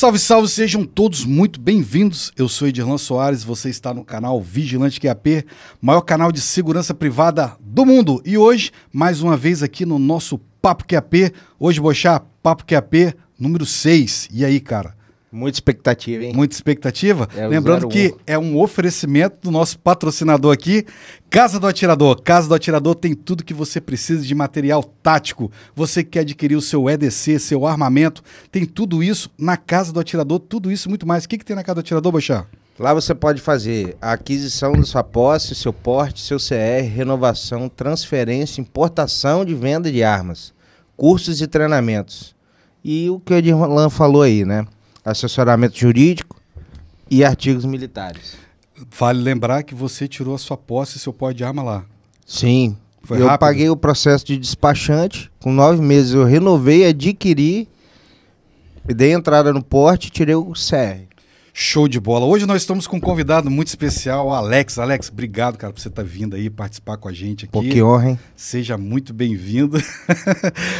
Salve, salve, sejam todos muito bem-vindos. Eu sou Edirlan Soares, você está no canal Vigilante QAP, maior canal de segurança privada do mundo. E hoje, mais uma vez aqui no nosso Papo QAP, hoje, Bochá, Papo QAP número 6. E aí, cara, Muita expectativa, hein? Muita expectativa. É Lembrando 01. que é um oferecimento do nosso patrocinador aqui, Casa do Atirador. Casa do Atirador tem tudo que você precisa de material tático. Você quer adquirir o seu EDC, seu armamento, tem tudo isso na Casa do Atirador, tudo isso muito mais. O que, que tem na Casa do Atirador, Bochá? Lá você pode fazer a aquisição da sua posse, seu porte, seu CR, renovação, transferência, importação de venda de armas, cursos e treinamentos. E o que o Edirlan falou aí, né? assessoramento jurídico e artigos militares. Vale lembrar que você tirou a sua posse e seu pó de arma lá. Sim. Foi eu rápido. paguei o processo de despachante. Com nove meses eu renovei, adquiri, dei entrada no porte e tirei o CR. Show de bola. Hoje nós estamos com um convidado muito especial, Alex. Alex, obrigado, cara, por você estar tá vindo aí participar com a gente aqui. Pô, que honra, hein? Seja muito bem-vindo.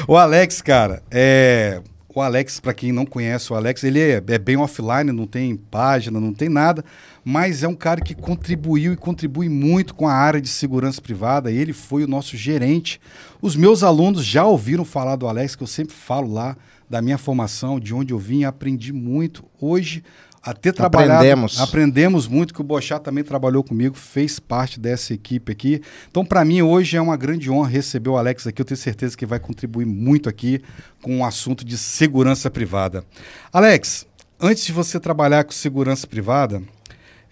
o Alex, cara, é... O Alex, para quem não conhece o Alex, ele é, é, bem offline, não tem página, não tem nada, mas é um cara que contribuiu e contribui muito com a área de segurança privada. Ele foi o nosso gerente. Os meus alunos já ouviram falar do Alex, que eu sempre falo lá da minha formação, de onde eu vim, aprendi muito. Hoje, até trabalhar. Aprendemos. Aprendemos muito que o Bochá também trabalhou comigo, fez parte dessa equipe aqui. Então, para mim, hoje é uma grande honra receber o Alex aqui. Eu tenho certeza que vai contribuir muito aqui com o assunto de segurança privada. Alex, antes de você trabalhar com segurança privada,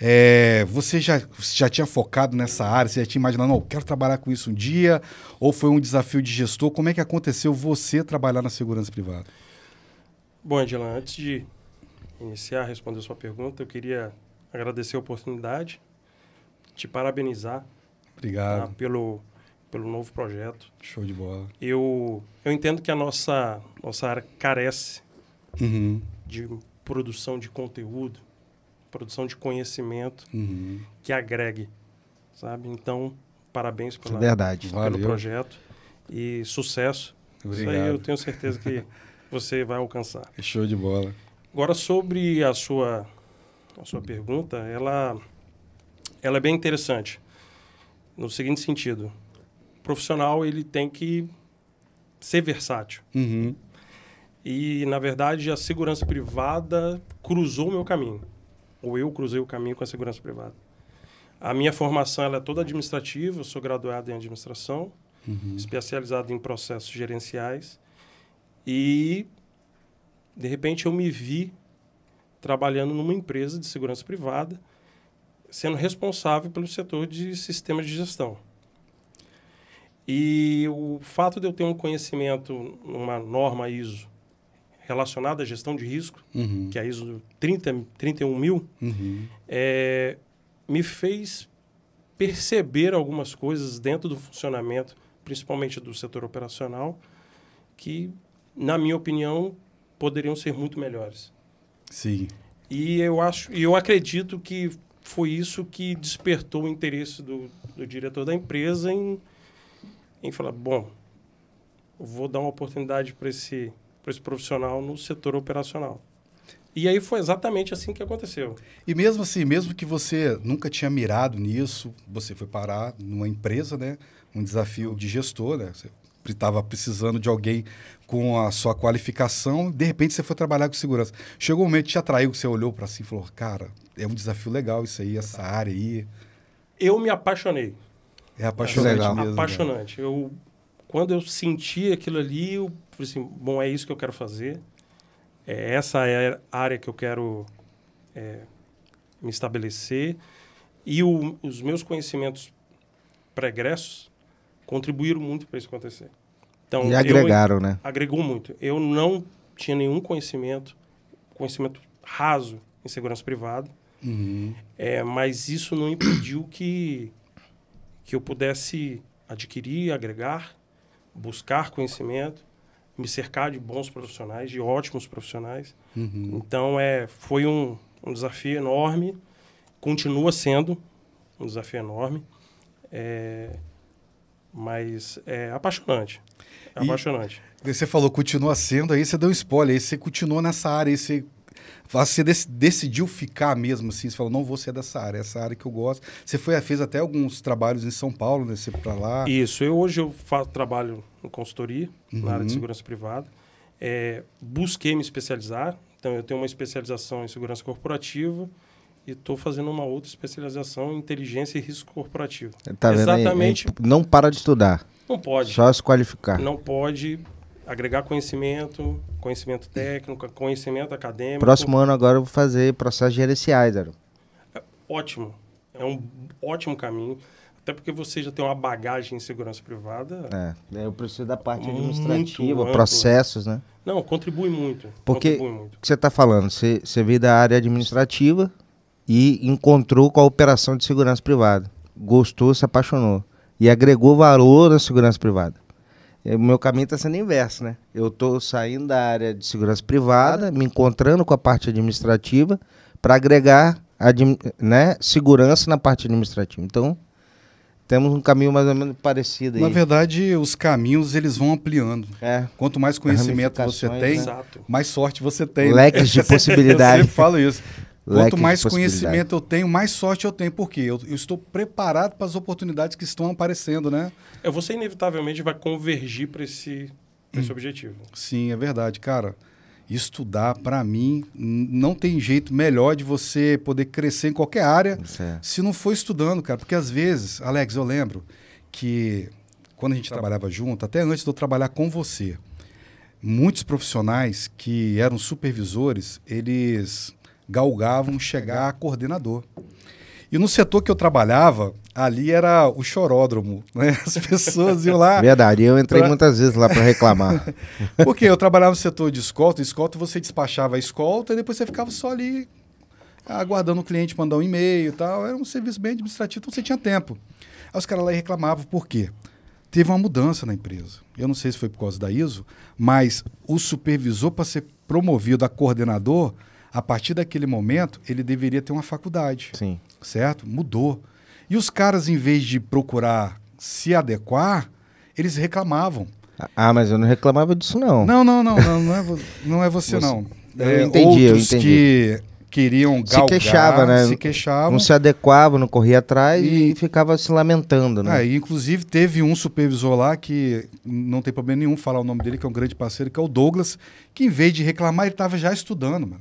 é, você já, já tinha focado nessa área? Você já tinha imaginado, não, eu quero trabalhar com isso um dia? Ou foi um desafio de gestor? Como é que aconteceu você trabalhar na segurança privada? Bom, Angela, antes de iniciar, responder a sua pergunta, eu queria agradecer a oportunidade, te parabenizar. Obrigado. Tá, pelo, pelo novo projeto. Show de bola. Eu, eu entendo que a nossa, nossa área carece uhum. de produção de conteúdo, produção de conhecimento uhum. que agregue, sabe? Então, parabéns pela, é Verdade. pelo Valeu. projeto e sucesso. Obrigado. Isso aí eu tenho certeza que você vai alcançar. Show de bola. Agora, sobre a sua, a sua pergunta, ela, ela é bem interessante. No seguinte sentido, o profissional ele tem que ser versátil. Uhum. E, na verdade, a segurança privada cruzou o meu caminho. Ou eu cruzei o caminho com a segurança privada. A minha formação é toda administrativa, eu sou graduado em administração, uhum. especializado em processos gerenciais. E de repente eu me vi trabalhando numa empresa de segurança privada, sendo responsável pelo setor de sistemas de gestão. E o fato de eu ter um conhecimento, uma norma ISO relacionada à gestão de risco, uhum. que é a ISO 30, 31 mil, uhum. é, me fez perceber algumas coisas dentro do funcionamento, principalmente do setor operacional, que, na minha opinião, poderiam ser muito melhores. Sim. E eu acho, eu acredito que foi isso que despertou o interesse do, do diretor da empresa em, em falar, bom, vou dar uma oportunidade para esse, esse profissional no setor operacional. E aí foi exatamente assim que aconteceu. E mesmo assim, mesmo que você nunca tinha mirado nisso, você foi parar numa empresa, né? Um desafio de gestor, né? Você estava precisando de alguém com a sua qualificação, de repente você foi trabalhar com segurança. Chegou um momento que te atraiu, que você olhou para si e falou, cara, é um desafio legal isso aí, essa área aí. Eu me apaixonei. É apaixonante é mesmo. Apaixonante. Eu, quando eu senti aquilo ali, eu falei assim, bom, é isso que eu quero fazer. É, essa é a área que eu quero é, me estabelecer. E o, os meus conhecimentos pregressos contribuíram muito para isso acontecer. Então, e agregaram, eu, né? Agregou muito. Eu não tinha nenhum conhecimento, conhecimento raso em segurança privada, uhum. é, mas isso não impediu que, que eu pudesse adquirir, agregar, buscar conhecimento, me cercar de bons profissionais, de ótimos profissionais. Uhum. Então, é, foi um, um desafio enorme, continua sendo um desafio enorme. É, mas é apaixonante. É apaixonante. Você falou, continua sendo, aí você deu um spoiler, aí você continuou nessa área, aí você você decidiu ficar mesmo assim? Você falou, não vou ser dessa área, essa área que eu gosto. Você foi, fez até alguns trabalhos em São Paulo, né? Você para lá. Isso, eu hoje eu faço, trabalho em consultoria, uhum. na área de uhum. segurança privada. É, busquei me especializar, então eu tenho uma especialização em segurança corporativa, e estou fazendo uma outra especialização em inteligência e risco corporativo. Tá Exatamente. Aí, não para de estudar. Não pode. Só se qualificar. Não pode agregar conhecimento, conhecimento técnico, conhecimento acadêmico. Próximo ano agora eu vou fazer processos gerenciais, Daru. É ótimo. É um ótimo caminho. Até porque você já tem uma bagagem em segurança privada. É, eu preciso da parte administrativa, processos, né? Não, contribui muito. Porque o que você está falando? Você, você veio da área administrativa, e encontrou com a operação de segurança privada. Gostou, se apaixonou e agregou valor à segurança privada. É, o meu caminho está sendo inverso, né? Eu estou saindo da área de segurança privada, me encontrando com a parte administrativa para agregar né, segurança na parte administrativa. Então, temos um caminho mais ou menos parecido aí. Na verdade, os caminhos eles vão ampliando. É. Quanto mais conhecimento você tem, né? mais sorte você tem. Né? Leques de possibilidades. Eu sempre falo isso. Quanto mais conhecimento eu tenho, mais sorte eu tenho, porque eu, eu estou preparado para as oportunidades que estão aparecendo, né? É, você inevitavelmente vai convergir para esse, pra esse hum. objetivo. Sim, é verdade, cara. Estudar, para mim, não tem jeito melhor de você poder crescer em qualquer área é. se não for estudando, cara. Porque às vezes, Alex, eu lembro que quando a gente trabalhava junto, até antes de eu trabalhar com você, muitos profissionais que eram supervisores, eles galgavam chegar a coordenador. E no setor que eu trabalhava, ali era o choródromo, né? As pessoas iam lá. Verdade, eu entrei pra... muitas vezes lá para reclamar. Porque eu trabalhava no setor de escolta, escolta você despachava a escolta e depois você ficava só ali ah, aguardando o cliente mandar um e-mail e tal. Era um serviço bem administrativo, então você tinha tempo. Aí os caras lá reclamavam, por quê? Teve uma mudança na empresa. Eu não sei se foi por causa da ISO, mas o supervisor, para ser promovido a coordenador, a partir daquele momento, ele deveria ter uma faculdade. Sim. Certo? Mudou. E os caras, em vez de procurar se adequar, eles reclamavam. Ah, ah mas eu não reclamava disso, não. Não, não, não, não, não, é, não é você, você não. É, eu entendi, eu entendi. que queriam galgar, se queixava, né? se queixavam. Não se adequava, não corria atrás e, e ficava se lamentando, né? É, e inclusive teve um supervisor lá que não tem problema nenhum falar o nome dele, que é um grande parceiro, que é o Douglas, que em vez de reclamar, ele estava já estudando, mano.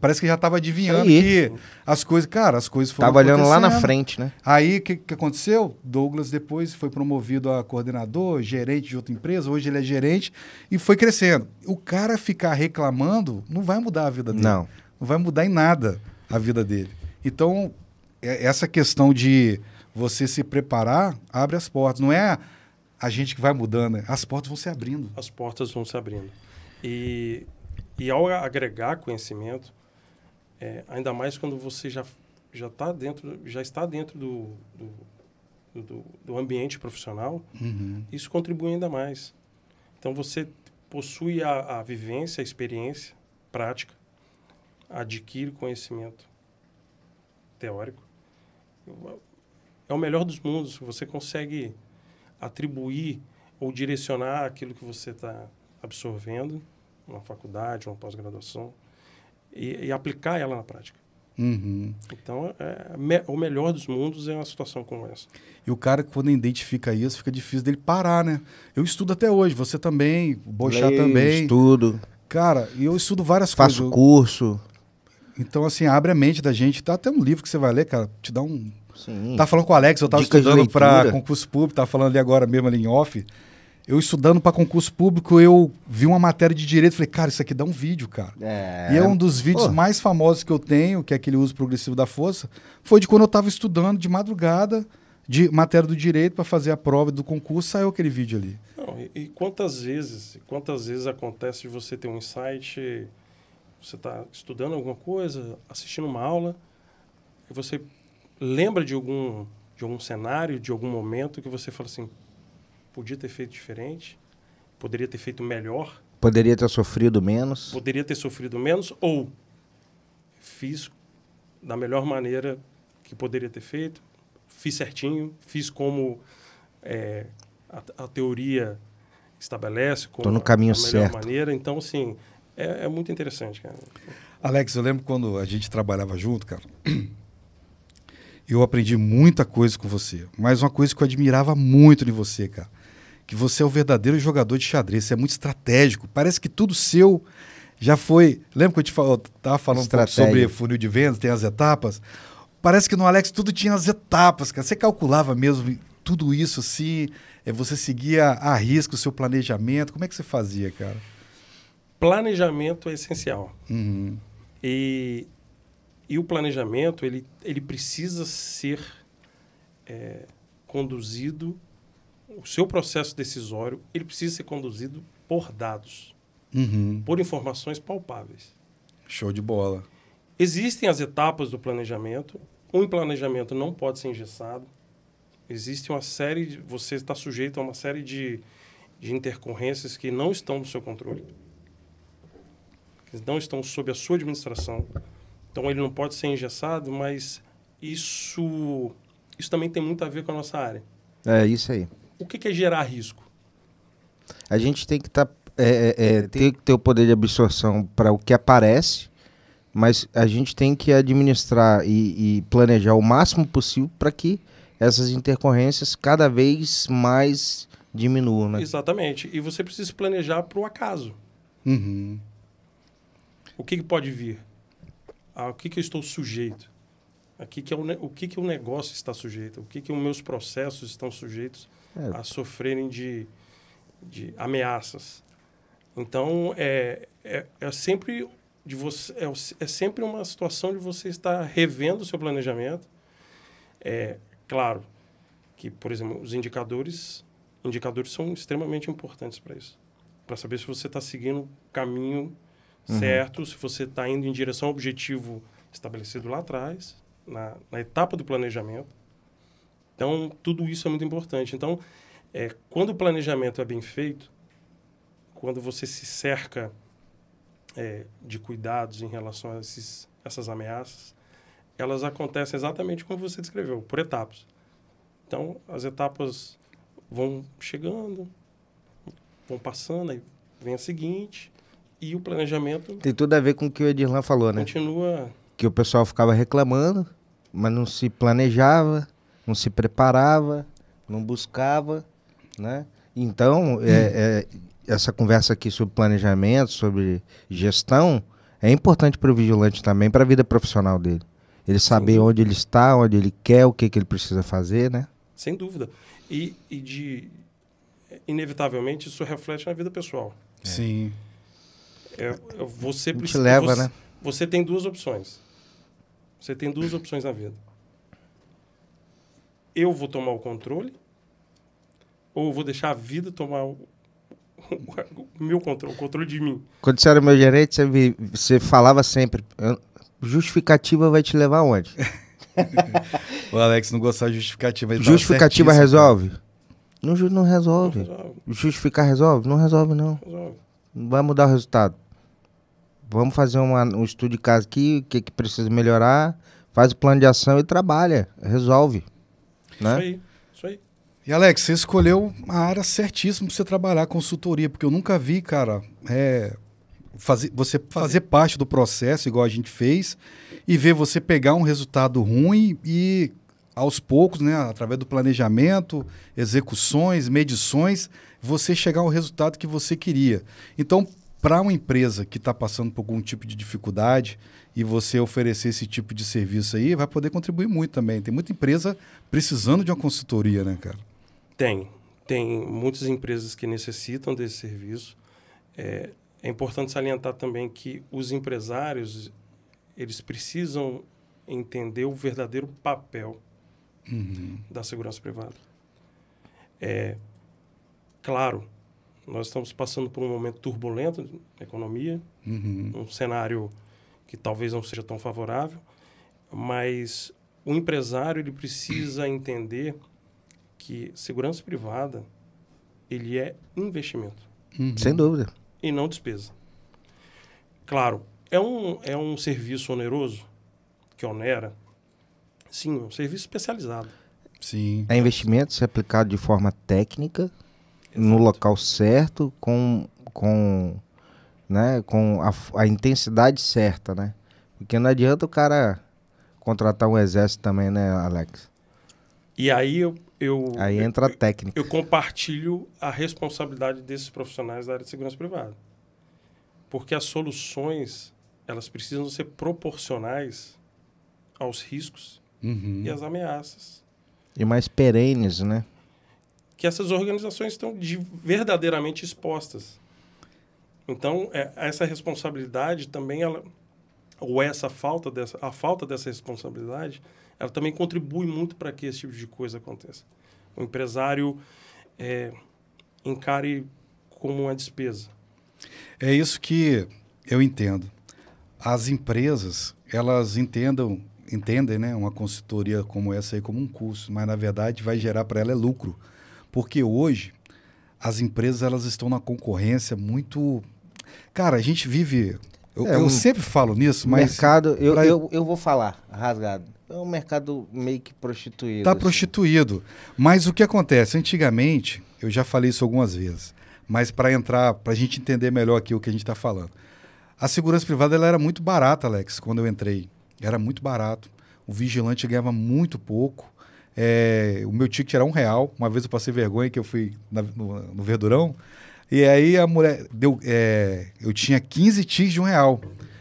Parece que já estava adivinhando Aí. que as coisas. Cara, as coisas foram. Tava olhando lá na frente, né? Aí o que, que aconteceu? Douglas depois foi promovido a coordenador, gerente de outra empresa, hoje ele é gerente e foi crescendo. O cara ficar reclamando não vai mudar a vida dele. Não. Não vai mudar em nada a vida dele. Então, é, essa questão de você se preparar abre as portas. Não é a gente que vai mudando, né? as portas vão se abrindo. As portas vão se abrindo. E, e ao agregar conhecimento, é, ainda mais quando você já, já, está dentro, já está dentro do, do, do, do ambiente profissional, uhum. isso contribui ainda mais. Então, você possui a, a vivência, a experiência prática, adquire conhecimento teórico. É o melhor dos mundos, você consegue atribuir ou direcionar aquilo que você está absorvendo, uma faculdade, uma pós-graduação, e, e aplicar ela na prática. Uhum. Então, é, me, o melhor dos mundos é uma situação como essa. E o cara, quando identifica isso, fica difícil dele parar, né? Eu estudo até hoje, você também, o Boixá também. estudo. Cara, e eu estudo várias Faço coisas. Faço curso. Então, assim, abre a mente da gente. Tá até um livro que você vai ler, cara, te dá um... Sim. Tá falando com o Alex, eu tava Dicas estudando para concurso público, tava falando ali agora mesmo ali em off eu estudando para concurso público, eu vi uma matéria de direito e falei, cara, isso aqui dá um vídeo, cara. É... E é um dos vídeos Pô. mais famosos que eu tenho, que é aquele uso progressivo da força, foi de quando eu estava estudando de madrugada de matéria do direito para fazer a prova do concurso, saiu aquele vídeo ali. Não, e, e, quantas vezes, quantas vezes acontece de você ter um insight, você está estudando alguma coisa, assistindo uma aula, e você lembra de algum de algum cenário, de algum momento que você fala assim, podia ter feito diferente, poderia ter feito melhor. Poderia ter sofrido menos. Poderia ter sofrido menos ou fiz da melhor maneira que poderia ter feito, fiz certinho, fiz como é, a, a, teoria estabelece, Estou Tô no caminho a, a melhor certo. maneira. Então, assim, é, é muito interessante, cara. Alex, eu lembro quando a gente trabalhava junto, cara. Eu aprendi muita coisa com você, mas uma coisa que eu admirava muito de você, cara que você é o verdadeiro jogador de xadrez, você é muito estratégico, parece que tudo seu já foi. Lembra que eu te falo, tava falando um sobre funil de vendas, tem as etapas? Parece que no Alex tudo tinha as etapas, cara. Você calculava mesmo tudo isso assim? É, você seguia a risco o seu planejamento? Como é que você fazia, cara? Planejamento é essencial. Uhum. E, e o planejamento, ele, ele precisa ser é, conduzido o seu processo decisório ele precisa ser conduzido por dados, uhum. por informações palpáveis. Show de bola. Existem as etapas do planejamento. Um planejamento não pode ser engessado. Existe uma série de, você está sujeito a uma série de, de intercorrências que não estão no seu controle, que não estão sob a sua administração. Então ele não pode ser engessado, mas isso isso também tem muito a ver com a nossa área. É isso aí o que, que é gerar risco? A gente tem que tá, é, é, é ter, ter o poder de absorção para o que aparece, mas a gente tem que administrar e, e planejar o máximo possível para que essas intercorrências cada vez mais diminuam. Né? Exatamente. E você precisa planejar para o acaso. Uhum. O que, que, pode vir? Ah, o que, que eu estou sujeito? Aqui que é o, o que, que o negócio está sujeito? O que, que os meus processos estão sujeitos? É. a sofrerem de, de ameaças. Então, é, é, é sempre de você é, é, sempre uma situação de você estar revendo o seu planejamento. É claro que, por exemplo, os indicadores, indicadores são extremamente importantes para isso, para saber se você está seguindo o caminho uhum. certo, se você está indo em direção ao objetivo estabelecido lá atrás, na, na etapa do planejamento. Então, tudo isso é muito importante. Então, é, quando o planejamento é bem feito, quando você se cerca é, de cuidados em relação a esses, essas ameaças, elas acontecem exatamente como você descreveu, por etapas. Então, as etapas vão chegando, vão passando, aí vem a seguinte, e o planejamento... Tem tudo a ver com o que o Edirlan falou, né? Continua... Que o pessoal ficava reclamando, mas não se planejava, não se preparava, não buscava, né? Então, é, é, essa conversa aqui sobre planejamento, sobre gestão, é importante para o vigilante também, para a vida profissional dele. Ele saber onde ele está, onde ele quer, o que, que ele precisa fazer, né? Sem dúvida. E, e de inevitavelmente isso reflete na vida pessoal. É. Sim. É, é você precisa. Leva, você, né? você tem duas opções. Você tem duas opções na vida eu vou tomar o controle ou vou deixar a vida tomar o, o meu controle, o controle de mim. Quando você era é meu gerente, você, você falava sempre, justificativa vai te levar aonde? o Alex não gostava de justificativa. Justificativa resolve? Não, não, resolve. não, resolve. Justificar resolve? Não resolve, não. Resolve. Não vai mudar o resultado. Vamos fazer uma, um estudo de caso aqui, o que, que precisa melhorar, faz o plano de ação e trabalha, resolve. Né? Isso aí, isso aí. E Alex, você escolheu a área certíssima para você trabalhar, consultoria, porque eu nunca vi, cara, é, fazer, você fazer. fazer parte do processo, igual a gente fez, e ver você pegar um resultado ruim e aos poucos, né, através do planejamento, execuções, medições, você chegar ao resultado que você queria. Então, para uma empresa que está passando por algum tipo de dificuldade, e você oferecer esse tipo de serviço aí vai poder contribuir muito também. Tem muita empresa precisando de uma consultoria, né, cara? Tem. Tem muitas empresas que necessitam desse serviço. É, é importante salientar também que os empresários, eles precisam entender o verdadeiro papel uhum. da segurança privada. É, claro, nós estamos passando por um momento turbulento na economia, uhum. um cenário que talvez não seja tão favorável, mas o empresário ele precisa entender que segurança privada ele é investimento. Uhum. Sem dúvida. E não despesa. Claro, é um, é um serviço oneroso que onera. Sim, é um serviço especializado. Sim. É investimento se aplicado de forma técnica, Exato. no local certo, com, com né? Com a, a intensidade certa, né? Porque não adianta o cara contratar um exército também, né, Alex? E aí eu. eu aí entra a técnica. Eu, eu compartilho a responsabilidade desses profissionais da área de segurança privada. Porque as soluções, elas precisam ser proporcionais aos riscos uhum. e às ameaças. E mais perenes, né? Que essas organizações estão de, verdadeiramente expostas. Então, é, essa responsabilidade também, ela, ou essa falta dessa, a falta dessa responsabilidade, ela também contribui muito para que esse tipo de coisa aconteça. O empresário é, encare como uma despesa. É isso que eu entendo. As empresas, elas entendam, entendem, né, uma consultoria como essa aí como um custo, mas na verdade vai gerar para ela é lucro. Porque hoje as empresas elas estão na concorrência muito Cara, a gente vive. Eu, é, eu um sempre falo nisso, mas. Mercado, eu, pra... eu, eu vou falar, rasgado. É um mercado meio que prostituído. Está assim. prostituído. Mas o que acontece? Antigamente, eu já falei isso algumas vezes, mas para entrar, para a gente entender melhor aqui o que a gente está falando. A segurança privada ela era muito barata, Alex, quando eu entrei. Era muito barato. O vigilante ganhava muito pouco. É, o meu ticket era um real. Uma vez eu passei vergonha que eu fui na, no, no Verdurão. E aí a mulher deu. É, eu tinha 15 tics de um real.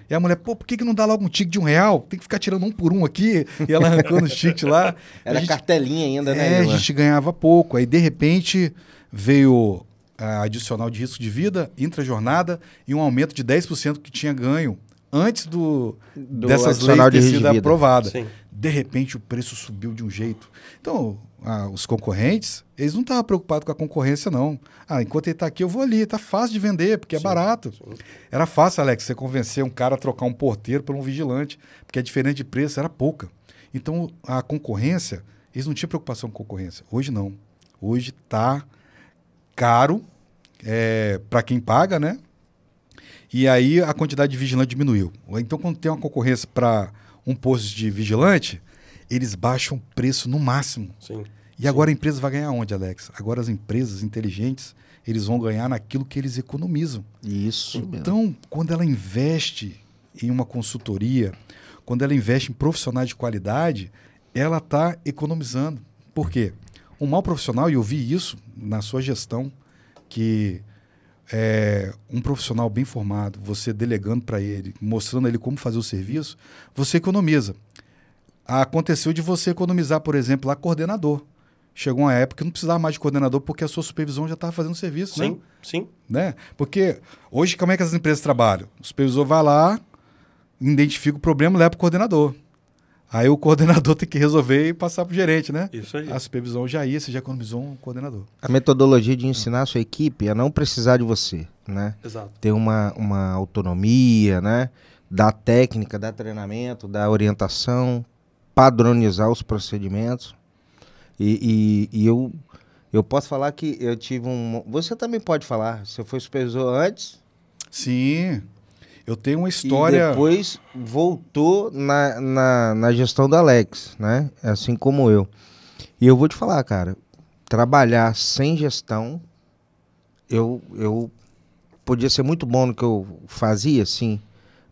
E a mulher, pô, por que, que não dá logo um tique de um real? Tem que ficar tirando um por um aqui. E ela arrancando os tique lá. Era gente, cartelinha ainda, né? É, a gente ganhava pouco. Aí, de repente, veio a adicional de risco de vida, intra-jornada e um aumento de 10% que tinha ganho antes do, do dessas leis ter de sido aprovada. De repente, o preço subiu de um jeito. Então, ah, os concorrentes, eles não estavam preocupados com a concorrência, não. Ah, enquanto ele está aqui, eu vou ali. Está fácil de vender, porque é sim, é barato. Sim. Era fácil, Alex, você convencer um cara a trocar um porteiro por um vigilante, porque a é diferença de preço era pouca. Então, a concorrência, eles não tinham preocupação com concorrência. Hoje, não. Hoje está caro é, para quem paga, né? E aí a quantidade de vigilante diminuiu. Então, quando tem uma concorrência para um posto de vigilante, eles baixam o preço no máximo. Sim. E agora a empresa vai ganhar onde, Alex? Agora as empresas inteligentes, eles vão ganhar naquilo que eles economizam. Isso. Então, mesmo. quando ela investe em uma consultoria, quando ela investe em profissionais de qualidade, ela está economizando. Por quê? Um mau profissional, e eu vi isso na sua gestão, que é, um profissional bem formado, você delegando para ele, mostrando ele como fazer o serviço, você economiza aconteceu de você economizar, por exemplo, a coordenador. Chegou uma época que não precisava mais de coordenador porque a sua supervisão já estava fazendo serviço. Sim, né? sim. Né? Porque hoje, como é que as empresas trabalham? O supervisor vai lá, identifica o problema, leva para o coordenador. Aí o coordenador tem que resolver e passar para o gerente, né? Isso aí. A supervisão já ia, você já economizou um coordenador. A metodologia de ensinar a sua equipe a é não precisar de você, né? Exato. Ter uma, uma autonomia, né? Da técnica, da treinamento, da orientação, padronizar os procedimentos. E, e, e, eu, eu posso falar que eu tive um. Você também pode falar. Você foi supervisor antes? Sim. Eu tenho uma história. E depois voltou na, na, na gestão do Alex, né? Assim como eu. E eu vou te falar, cara. Trabalhar sem gestão, eu, eu podia ser muito bom no que eu fazia, sim.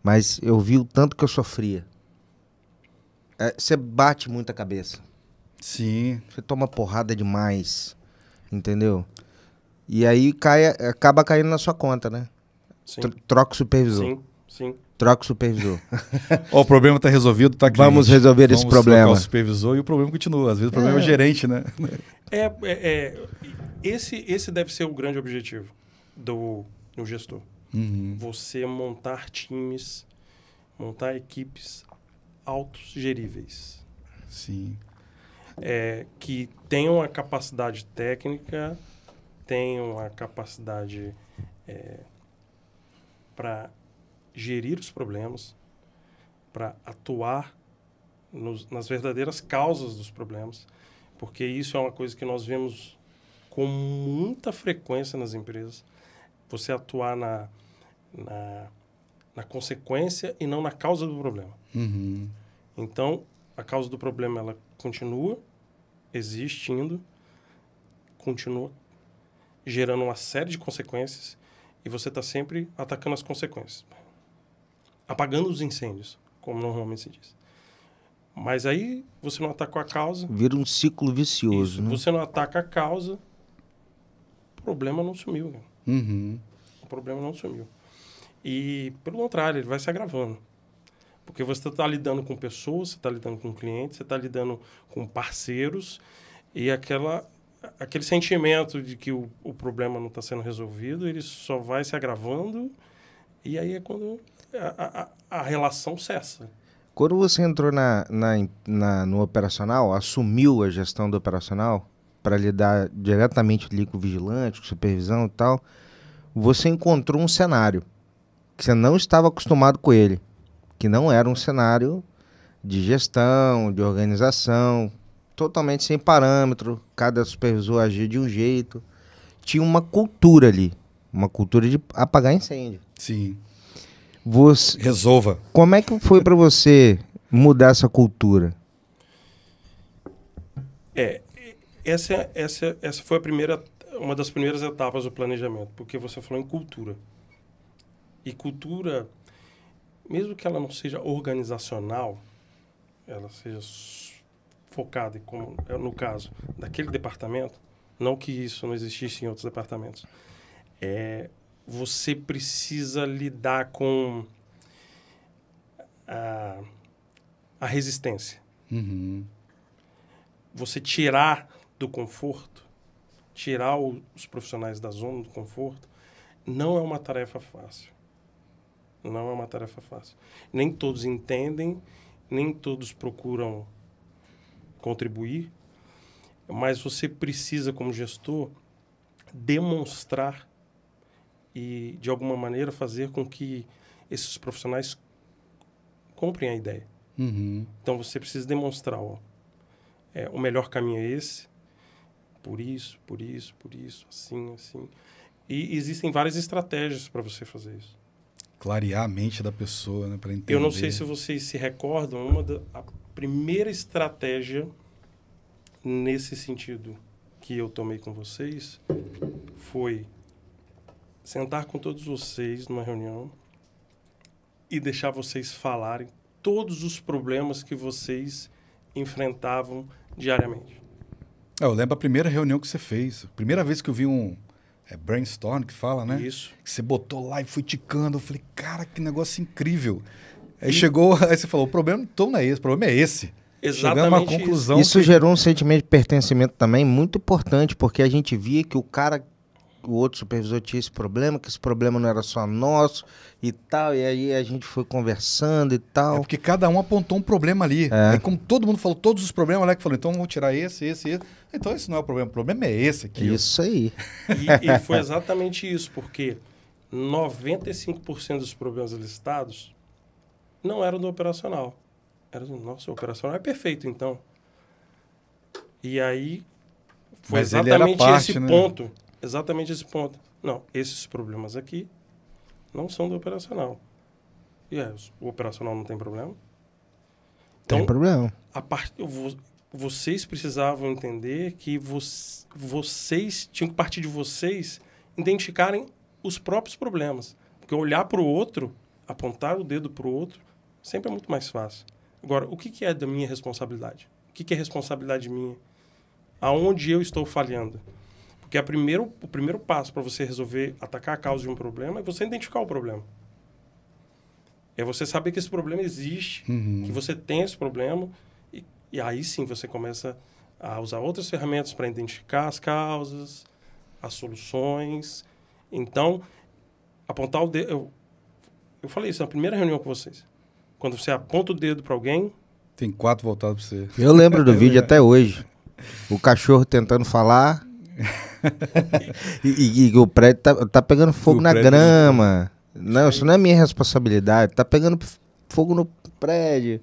Mas eu vi o tanto que eu sofria. É, você é, bate muita cabeça. Sim. Você toma porrada demais. Entendeu? E aí cai, acaba caindo na sua conta, né? Sim. troca o supervisor. Sim, sim. Troca o supervisor. oh, o problema está resolvido, tá aqui. Vamos resolver Vamos esse problema. Trocar o supervisor e o problema continua. Às vezes o problema é, é o gerente, né? É, é, é, esse, esse deve ser o grande objetivo do, do gestor. Uhum. Você montar times, montar equipes autogeríveis. Sim. É, que tenham a capacidade técnica, tenham a capacidade é, para gerir os problemas, para atuar nos, nas verdadeiras causas dos problemas, porque isso é uma coisa que nós vemos com muita frequência nas empresas. Você atuar na, na na consequência e não na causa do problema. Uhum. Então, a causa do problema ela continua existindo, continua gerando uma série de consequências e você está sempre atacando as consequências, apagando os incêndios, como normalmente se diz. Mas aí você não atacou a causa. Vira um ciclo vicioso. né? Você não ataca a causa, o problema não sumiu. Né? Uhum. O problema não sumiu. E, pelo contrário, ele vai se agravando. Porque você está lidando com pessoas, você está lidando com clientes, você está lidando com parceiros e aquela, aquele sentimento de que o, o problema não está sendo resolvido, ele só vai se agravando e aí é quando a, a, a relação cessa. Quando você entrou na, na, na, no operacional, assumiu a gestão do operacional para lidar diretamente ali com o vigilante, com supervisão e tal, você encontrou um cenário você não estava acostumado com ele, que não era um cenário de gestão, de organização, totalmente sem parâmetro, cada supervisor agia de um jeito. Tinha uma cultura ali, uma cultura de apagar incêndio. Sim. Você, Resolva. Como é que foi para você mudar essa cultura? É, essa, essa, essa foi a primeira, uma das primeiras etapas do planejamento, porque você falou em cultura. E cultura, mesmo que ela não seja organizacional, ela seja focada, como eh, no caso daquele departamento, não que isso não existisse em outros departamentos, é, você precisa lidar com a, a resistência. Uhum. Você tirar do conforto, tirar o, os profissionais da zona do conforto, não é uma tarefa fácil. Não é uma tarefa fácil. Nem todos entendem, nem todos procuram contribuir, mas você precisa, como gestor, demonstrar e, de alguma maneira, fazer com que esses profissionais comprem a ideia. Uhum. Então você precisa demonstrar: ó, é, o melhor caminho é esse, por isso, por isso, por isso, assim, assim. E existem várias estratégias para você fazer isso clarear a mente da pessoa, né, para entender. Eu não sei se vocês se recordam, uma da a primeira estratégia nesse sentido que eu tomei com vocês foi sentar com todos vocês numa reunião e deixar vocês falarem todos os problemas que vocês enfrentavam diariamente. É, eu lembro a primeira reunião que você fez, a primeira vez que eu vi um é brainstorm que fala, né? Isso. Que você botou lá e foi ticando. Eu falei, cara, que negócio incrível. Aí e... chegou, aí você falou, o problema então não é esse, o problema é esse. Exatamente. Chegando a uma conclusão. Isso, que... isso gerou um sentimento de pertencimento também muito importante, porque a gente via que o cara o outro supervisor tinha esse problema, que esse problema não era só nosso e tal. E aí a gente foi conversando e tal. É porque cada um apontou um problema ali. É. Aí como todo mundo falou, todos os problemas, o Alec falou, então vamos tirar esse, esse, esse. Então esse não é o problema, o problema é esse aqui. Isso aí. E, e foi exatamente isso, porque 95% dos problemas listados não eram do operacional. Era do nosso operacional é perfeito, então. E aí foi Mas exatamente parte, esse né? ponto exatamente esse ponto. Não, esses problemas aqui não são do operacional. E é, o operacional não tem problema? Então, tem problema. A part... Vocês precisavam entender que vo... vocês tinham que partir de vocês identificarem os próprios problemas. Porque olhar para o outro, apontar o dedo para o outro, sempre é muito mais fácil. Agora, o que, que é da minha responsabilidade? O que, que é responsabilidade minha? Aonde eu estou falhando? Porque a primeiro, o primeiro passo para você resolver atacar a causa de um problema é você identificar o problema. É você saber que esse problema existe, uhum. que você tem esse problema, e, e aí sim você começa a usar outras ferramentas para identificar as causas, as soluções. Então, apontar o dedo. Eu, eu falei isso na primeira reunião com vocês. Quando você aponta o dedo para alguém. Tem quatro voltados para você. Eu lembro do vídeo até hoje. O cachorro tentando falar. e, e, e, o prédio tá, tá pegando fogo o na grama. Não, isso não é minha responsabilidade. Tá pegando fogo no prédio.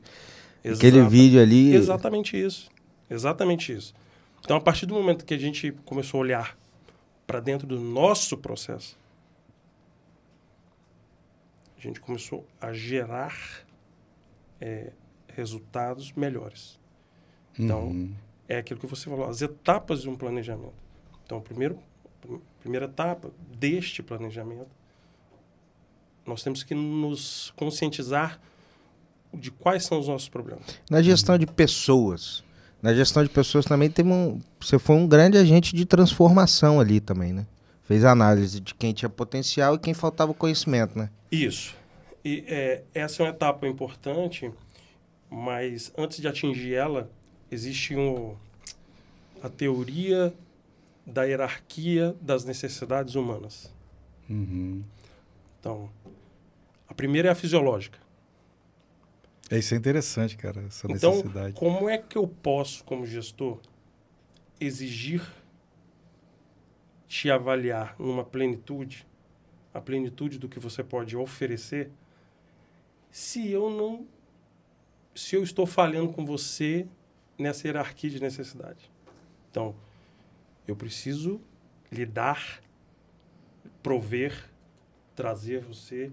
Aquele vídeo ali. Exatamente isso. Exatamente isso. Então, a partir do momento que a gente começou a olhar para dentro do nosso processo, a gente começou a gerar é, resultados melhores. Então, uhum. é aquilo que você falou, as etapas de um planejamento. Então, primeiro, primeira etapa deste planejamento, nós temos que nos conscientizar de quais são os nossos problemas. Na gestão de pessoas, na gestão de pessoas também tem um, você foi um grande agente de transformação ali também, né? Fez análise de quem tinha potencial e quem faltava conhecimento, né? Isso. E é, essa é uma etapa importante, mas antes de atingir ela, existe um, a teoria da hierarquia das necessidades humanas. Uhum. Então, a primeira é a fisiológica. É, isso é interessante, cara, essa então, necessidade. Então, como é que eu posso, como gestor, exigir te avaliar numa plenitude, a plenitude do que você pode oferecer, se eu não se eu estou falhando com você nessa hierarquia de necessidade. Então, eu preciso lhe dar, prover, trazer você.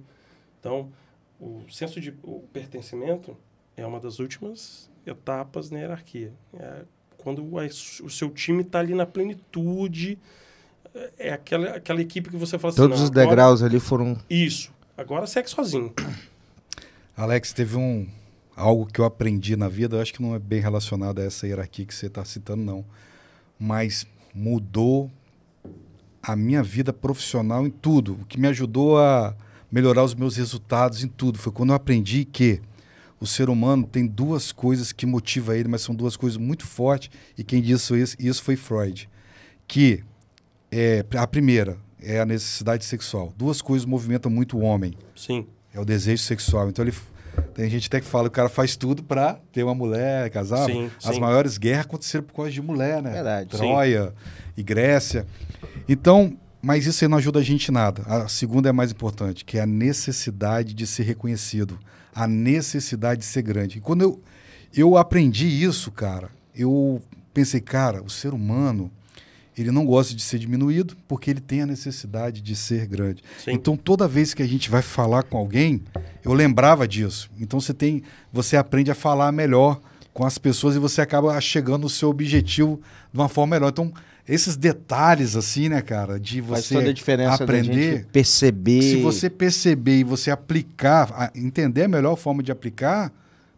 Então, o senso de o pertencimento é uma das últimas etapas na hierarquia. É quando o seu time está ali na plenitude, é aquela, aquela equipe que você fala assim, Todos os agora, degraus ali foram. Isso. Agora segue sozinho. Alex, teve um algo que eu aprendi na vida, eu acho que não é bem relacionado a essa hierarquia que você está citando, não. Mas mudou a minha vida profissional em tudo. O que me ajudou a melhorar os meus resultados em tudo foi quando eu aprendi que o ser humano tem duas coisas que motivam ele, mas são duas coisas muito fortes. E quem disse isso, isso foi Freud. Que é, a primeira é a necessidade sexual. Duas coisas movimentam muito o homem. Sim. É o desejo sexual. Então ele tem gente até que fala que o cara faz tudo pra ter uma mulher, casar. Sim, As sim. maiores guerras aconteceram por causa de mulher, né? Verdade. Troia sim. e Grécia. Então, mas isso aí não ajuda a gente nada. A segunda é mais importante, que é a necessidade de ser reconhecido. A necessidade de ser grande. E quando eu, eu aprendi isso, cara, eu pensei, cara, o ser humano, ele não gosta de ser diminuído porque ele tem a necessidade de ser grande. Sim. Então, toda vez que a gente vai falar com alguém, eu lembrava disso. Então, você tem, você aprende a falar melhor com as pessoas e você acaba chegando ao seu objetivo de uma forma melhor. Então, esses detalhes assim, né, cara, de você aprender, perceber. Se você perceber e você aplicar, entender a melhor forma de aplicar,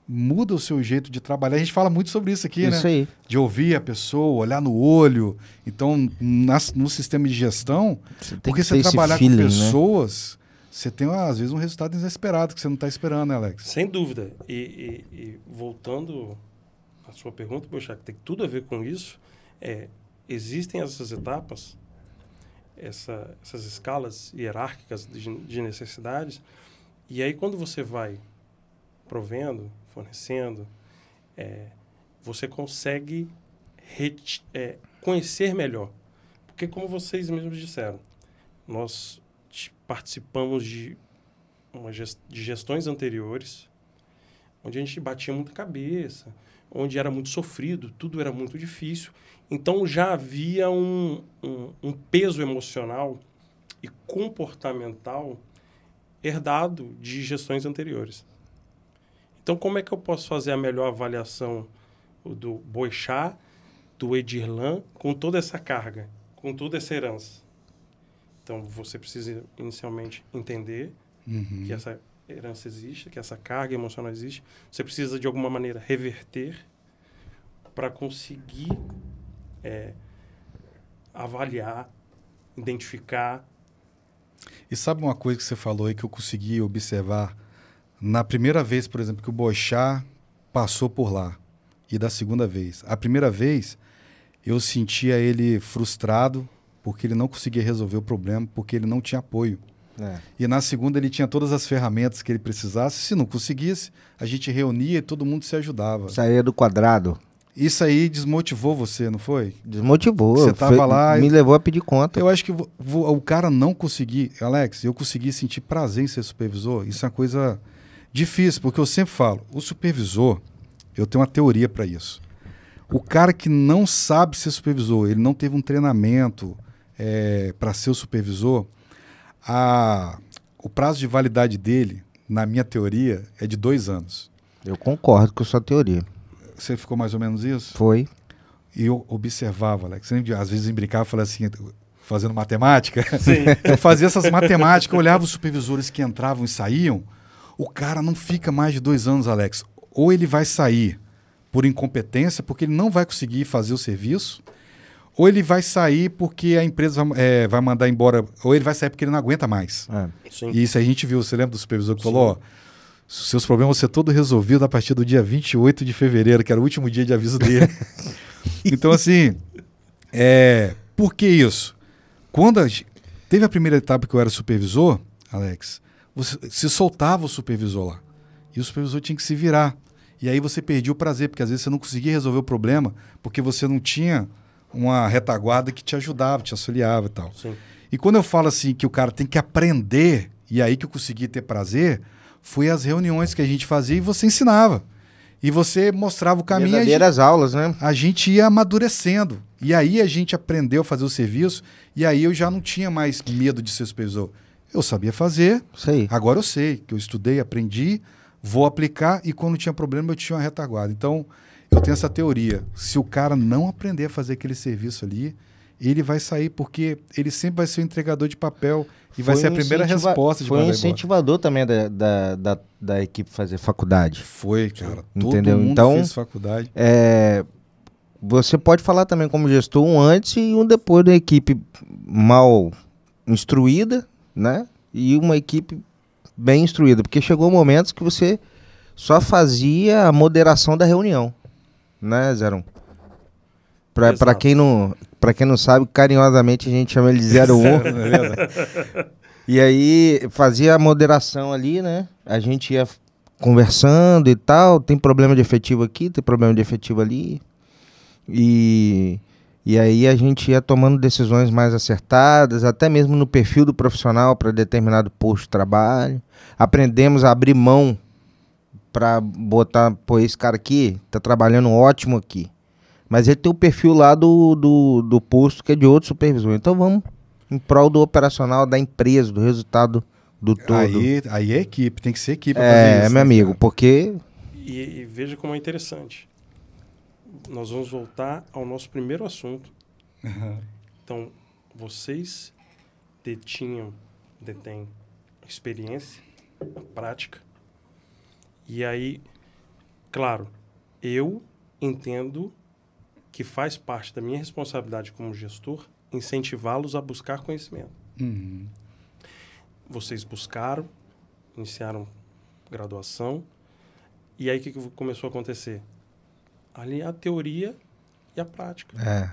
muda o seu jeito de trabalhar. A gente fala muito sobre isso aqui, isso né? aí. De ouvir a pessoa, olhar no olho. Então, na, no sistema de gestão, você porque você trabalhar feeling, com né? pessoas, né? você tem, às vezes, um resultado inesperado que você não está esperando, né, Alex? Sem dúvida. E, e, e voltando à sua pergunta, poxa, que tem tudo a ver com isso, é, existem essas etapas, essa, essas escalas hierárquicas de, de necessidades, e aí quando você vai provendo, fornecendo, é, você consegue é, conhecer melhor. Porque, como vocês mesmos disseram, nós participamos de, uma gest de gestões anteriores, onde a gente batia muita cabeça, onde era muito sofrido, tudo era muito difícil. Então já havia um, um, um peso emocional e comportamental herdado de gestões anteriores. Então, como é que eu posso fazer a melhor avaliação do Boixá, do Edirlan, com toda essa carga, com toda essa herança? Então, você precisa inicialmente entender uhum. que essa herança existe, que essa carga emocional existe. Você precisa, de alguma maneira, reverter para conseguir é, avaliar, identificar. E sabe uma coisa que você falou aí que eu consegui observar? Na primeira vez, por exemplo, que o Boixá passou por lá, e da segunda vez. A primeira vez, eu sentia ele frustrado, porque ele não conseguia resolver o problema, porque ele não tinha apoio. É. E na segunda ele tinha todas as ferramentas que ele precisasse. Se não conseguisse, a gente reunia e todo mundo se ajudava. Saía do quadrado. Isso aí desmotivou você, não foi? Desmotivou. Você tava foi, lá. Me e... levou a pedir conta. Eu acho que o cara não conseguir. Alex, eu consegui sentir prazer em ser supervisor. Isso é uma coisa Difícil, porque eu sempre falo, o supervisor, eu tenho uma teoria para isso. O cara que não sabe ser supervisor, ele não teve um treinamento é, eh, para ser o supervisor, a, o prazo de validade dele, na minha teoria, é de dois anos. Eu concordo com a sua teoria. Você ficou mais ou menos isso? Foi. E eu observava, Alex. Sempre, às vezes brincava e falava assim, fazendo matemática. Sim. eu fazia essas matemáticas, eu olhava os supervisores que entravam e saíam. O cara não fica mais de dois anos, Alex. Ou ele vai sair por incompetência, porque ele não vai conseguir fazer o serviço, ou ele vai sair porque a empresa é, vai mandar embora, ou ele vai sair porque ele não aguenta mais. É. E isso a gente viu, você lembra do supervisor que Sim. falou, seus problemas vão ser todos resolvidos a partir do dia 28 de fevereiro, que era o último dia de aviso dele. então, assim, é, por que isso? Quando a, teve a primeira etapa que eu era supervisor, Alex, você, se soltava o supervisor lá. E o supervisor tinha que se virar. E aí você perdia o prazer, porque às vezes você não conseguia resolver o problema porque você não tinha uma retaguarda que te ajudava, te auxiliava e tal. Sim. E quando eu falo assim que o cara tem que aprender, e é aí que eu consegui ter prazer, foi as reuniões que a gente fazia e você ensinava. E você mostrava o caminho. a gente, aulas, né? A gente ia amadurecendo. E aí a gente aprendeu a fazer o serviço, e aí eu já não tinha mais medo de ser supervisor. Eu sabia fazer. Sei. Agora eu sei, que eu estudei, aprendi, vou aplicar e quando tinha problema eu tinha uma retaguarda. Então, eu tenho essa teoria. Se o cara não aprender a fazer aquele serviço ali, ele vai sair, porque ele sempre vai ser o entregador de papel e foi vai ser a primeira resposta de Foi um incentivador embora. também da, da, da, da, equipe fazer faculdade. Foi, cara. Todo Entendeu? então, fez faculdade. É, você pode falar também como gestor um antes e um depois da equipe mal instruída, né? E uma equipe bem instruída, porque chegou momentos que você só fazia a moderação da reunião, né, Zero? para quem não, para quem não sabe, carinhosamente a gente chama ele de 01. É e aí fazia a moderação ali, né? A gente ia conversando e tal, tem problema de efetivo aqui, tem problema de efetivo ali. E e aí a gente ia tomando decisões mais acertadas, até mesmo no perfil do profissional para determinado posto de trabalho. Aprendemos a abrir mão para botar, pô, esse cara aqui Está trabalhando ótimo aqui. Mas ele tem o perfil lá do, do, do posto que é de outro supervisor. Então vamos em prol do operacional da empresa, do resultado do todo. Aí, aí é equipe, tem que ser equipe. É, isso, meu né, amigo, cara? porque. E, e veja como é interessante nós vamos voltar ao nosso primeiro assunto. Então, vocês detinham, detêm experiência, prática. E aí, claro, eu entendo que faz parte da minha responsabilidade como gestor incentivá-los a buscar conhecimento. Uhum. Vocês buscaram, iniciaram graduação, e aí o que, que começou a acontecer? ali é a teoria e a prática. É.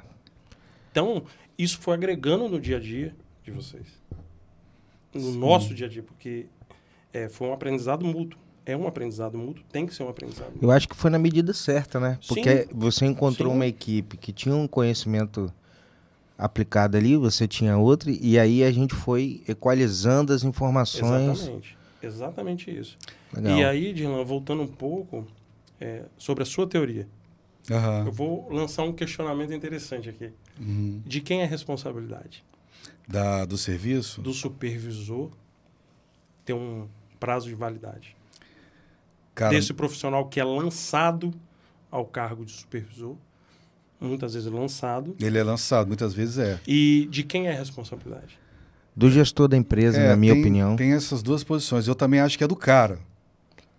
Então, isso foi agregando no dia a dia de vocês. No Sim. nosso dia a dia, porque é, foi um aprendizado mútuo. É um aprendizado mútuo, tem que ser um aprendizado mútuo. Eu acho que foi na medida certa, né? Porque Sim. você encontrou Sim. uma equipe que tinha um conhecimento aplicado ali, você tinha outra, e aí a gente foi equalizando as informações. Exatamente, exatamente isso. Legal. E aí, Dilan, voltando um pouco é, sobre a sua teoria. Uhum. Eu vou lançar um questionamento interessante aqui. Uhum. De quem é a responsabilidade? Da, do serviço? Do supervisor ter um prazo de validade. Cara, Desse profissional que é lançado ao cargo de supervisor, muitas vezes lançado. Ele é lançado, muitas vezes é. E de quem é a responsabilidade? Do gestor da empresa, é, na minha tem, opinião. Tem essas duas posições. Eu também acho que é do cara.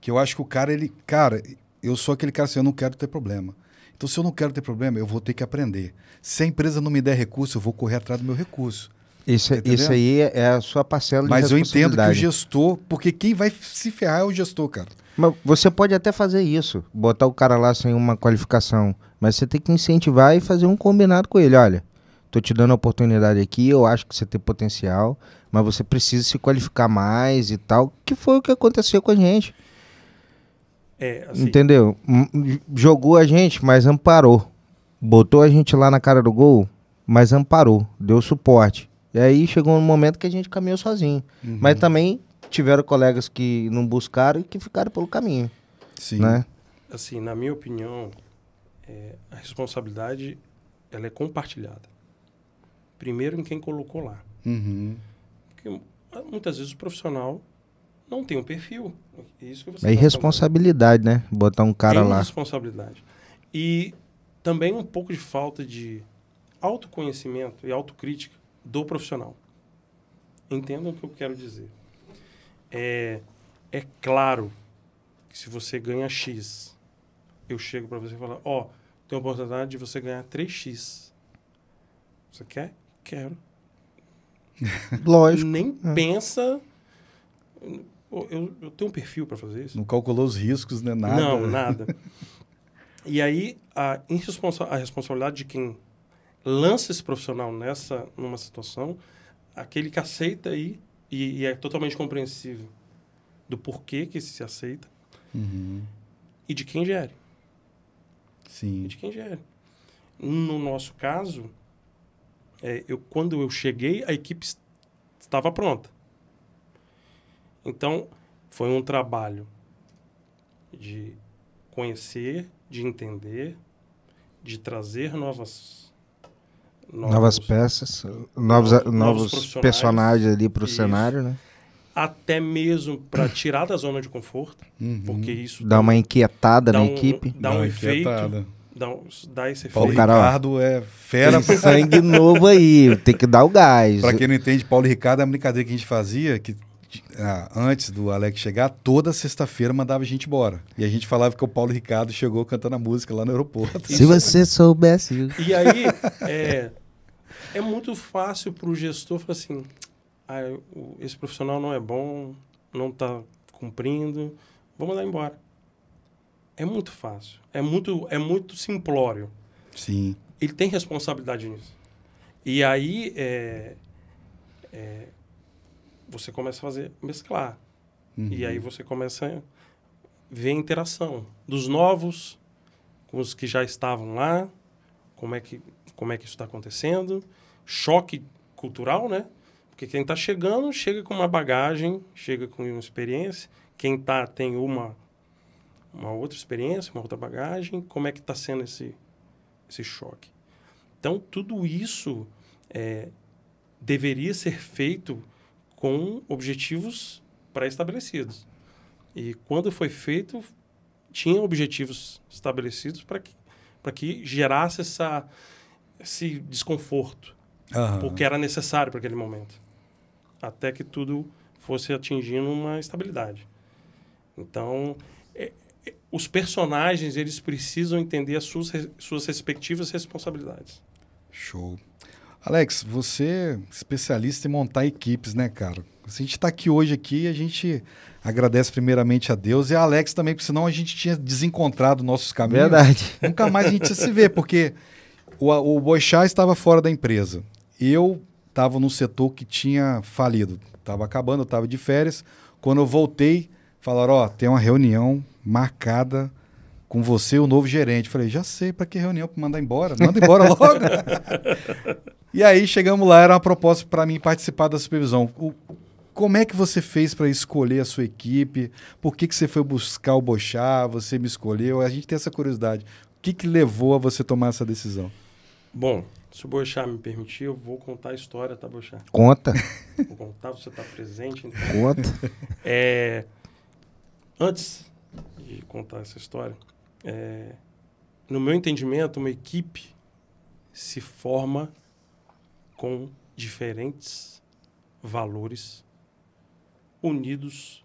Que eu acho que o cara, ele. Cara, eu sou aquele cara assim, eu não quero ter problema. Então, se eu não quero ter problema, eu vou ter que aprender. Se a empresa não me der recurso, eu vou correr atrás do meu recurso. Isso, tá isso aí é a sua parcela Mas responsabilidade. Mas eu entendo que o gestor, porque quem vai se ferrar é o gestor, cara. Mas você pode até fazer isso, botar o cara lá sem uma qualificação, mas você tem que incentivar e fazer um combinado com ele. Olha, estou te dando a oportunidade aqui, eu acho que você tem potencial, mas você precisa se qualificar mais e tal, que foi o que aconteceu com a gente. É, assim. Entendeu? Jogou a gente, mas amparou. Botou a gente lá na cara do gol, mas amparou, deu suporte. E aí chegou um momento que a gente caminhou sozinho. Uhum. Mas também tiveram colegas que não buscaram e que ficaram pelo caminho. Sim. Né? Assim, na minha opinião, é, a responsabilidade ela é compartilhada. Primeiro em quem colocou lá. Uhum. Porque muitas vezes o profissional não tem um perfil. É isso que você é tá irresponsabilidade, tá né? Botar um cara tem lá. Irresponsabilidade. E também um pouco de falta de autoconhecimento e autocrítica do profissional. Entendam o que eu quero dizer. É, é claro que se você ganha X, eu chego para você e falo, ó, oh, tem a oportunidade de você ganhar 3X. Você quer? Quero. Lógico. Nem é. pensa eu, eu tenho um perfil para fazer isso. Não calculou os riscos, né? Nada. Não, nada. e aí, a, irresponsa a responsabilidade de quem lança esse profissional nessa, numa situação, aquele que aceita aí, e, e é totalmente compreensível do porquê que se aceita, uhum. e de quem gere. Sim. E de quem gere. No nosso caso, é, eu, quando eu cheguei, a equipe estava pronta. Então, foi um trabalho de conhecer, de entender, de trazer novas novos, novas peças, novos novos, novos personagens ali para o cenário, né? Até mesmo para tirar da zona de conforto, uhum. porque isso dá uma inquietada dá na um, equipe, dá, dá um efeito, dá, dá esse Paulo efeito. Paulo Ricardo é fera. Tem sangue novo aí, tem que dar o gás. Para quem não entende, Paulo Ricardo é a brincadeira que a gente fazia que ah, antes do Alex chegar, toda sexta-feira mandava a gente embora. E a gente falava que o Paulo Ricardo chegou cantando a música lá no aeroporto. Se você soubesse. E aí, é, é muito fácil para o gestor falar assim: ah, esse profissional não é bom, não está cumprindo, vou mandar embora. É muito fácil. É muito, é muito simplório. Sim. Ele tem responsabilidade nisso. E aí, é, é, você começa a fazer mesclar. Uhum. E aí uhum. você começa a ver a interação dos novos com os que já estavam lá, como é que, como é que isso está acontecendo, choque cultural, né? Porque quem está chegando chega com uma bagagem, chega com uma experiência, quem tá tem uma uma outra experiência, uma outra bagagem, como é que está sendo esse, esse choque. Então, tudo isso é, deveria ser feito com objetivos pré-estabelecidos. E quando foi feito, tinha objetivos estabelecidos para que, que gerasse essa, esse desconforto, uhum. porque era necessário para aquele momento, até que tudo fosse atingindo uma estabilidade. Então, é, é, os personagens eles precisam entender as suas, suas respectivas responsabilidades. Show. Alex, você é especialista em montar equipes, né, cara? Se a gente está aqui hoje aqui, a gente agradece primeiramente a Deus e a Alex também, porque senão a gente tinha desencontrado nossos caminhos. Verdade. Nunca mais a gente se vê, porque o, o Boixá estava fora da empresa. Eu estava num setor que tinha falido. Estava acabando, estava de férias. Quando eu voltei, falaram, ó, oh, tem uma reunião marcada com você, o novo gerente. Falei, já sei para que reunião para mandar embora, manda embora logo. e aí chegamos lá, era uma proposta para mim participar da supervisão. O, como é que você fez para escolher a sua equipe? Por que, que você foi buscar o Bochá? Você me escolheu? A gente tem essa curiosidade. O que, que levou a você tomar essa decisão? Bom, se o Bochá me permitir, eu vou contar a história, tá, Bochá? Conta. Vou contar, você está presente. Então. Conta. É, antes de contar essa história, é, no meu entendimento, uma equipe se forma com diferentes valores unidos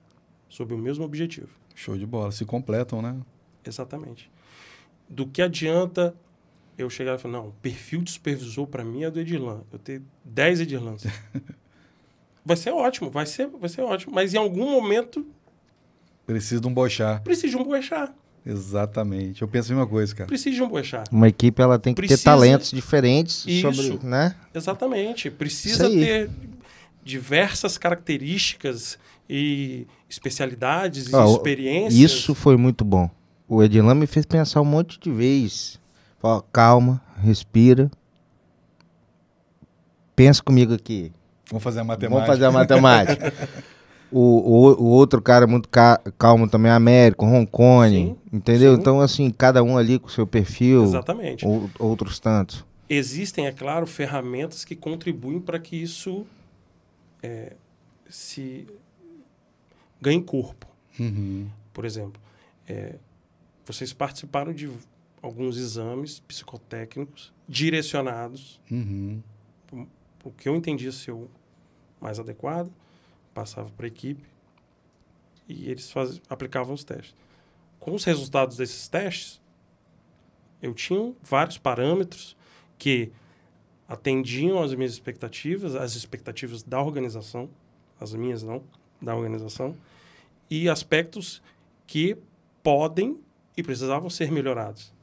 sob o mesmo objetivo. Show de bola, se completam, né? Exatamente. Do que adianta eu chegar e falar, não, o perfil de supervisor para mim é do Edilan. Eu tenho 10 Edilans. vai ser ótimo, vai ser, vai ser ótimo. Mas em algum momento. Precisa de um boixá. Precisa de um boixá. Exatamente. Eu penso a mesma coisa, cara. Precisa de um Boechat. Uma equipe ela tem que Precisa... ter talentos diferentes Isso. sobre, né? Exatamente. Precisa ter diversas características e especialidades ah, e experiências. Isso foi muito bom. O edilam me fez pensar um monte de vezes. Fala, calma, respira. Pensa comigo aqui. Vamos fazer a matemática. Vamos fazer a matemática. O, o, o, outro cara muito calmo também, Américo, Roncone, entendeu? Sim. Então, assim, cada um ali com seu perfil. Exatamente. Ou, outros tantos. Existem, é claro, ferramentas que contribuem para que isso é, se ganhe corpo. Uhum. Por exemplo, é, vocês participaram de alguns exames psicotécnicos direcionados. Uhum. O que eu entendi ser o mais adequado passava para a equipe e eles faz, aplicavam os testes. Com os resultados desses testes, eu tinha vários parâmetros que atendiam às minhas expectativas, às expectativas da organização, as minhas não, da organização, e aspectos que podem e precisavam ser melhorados.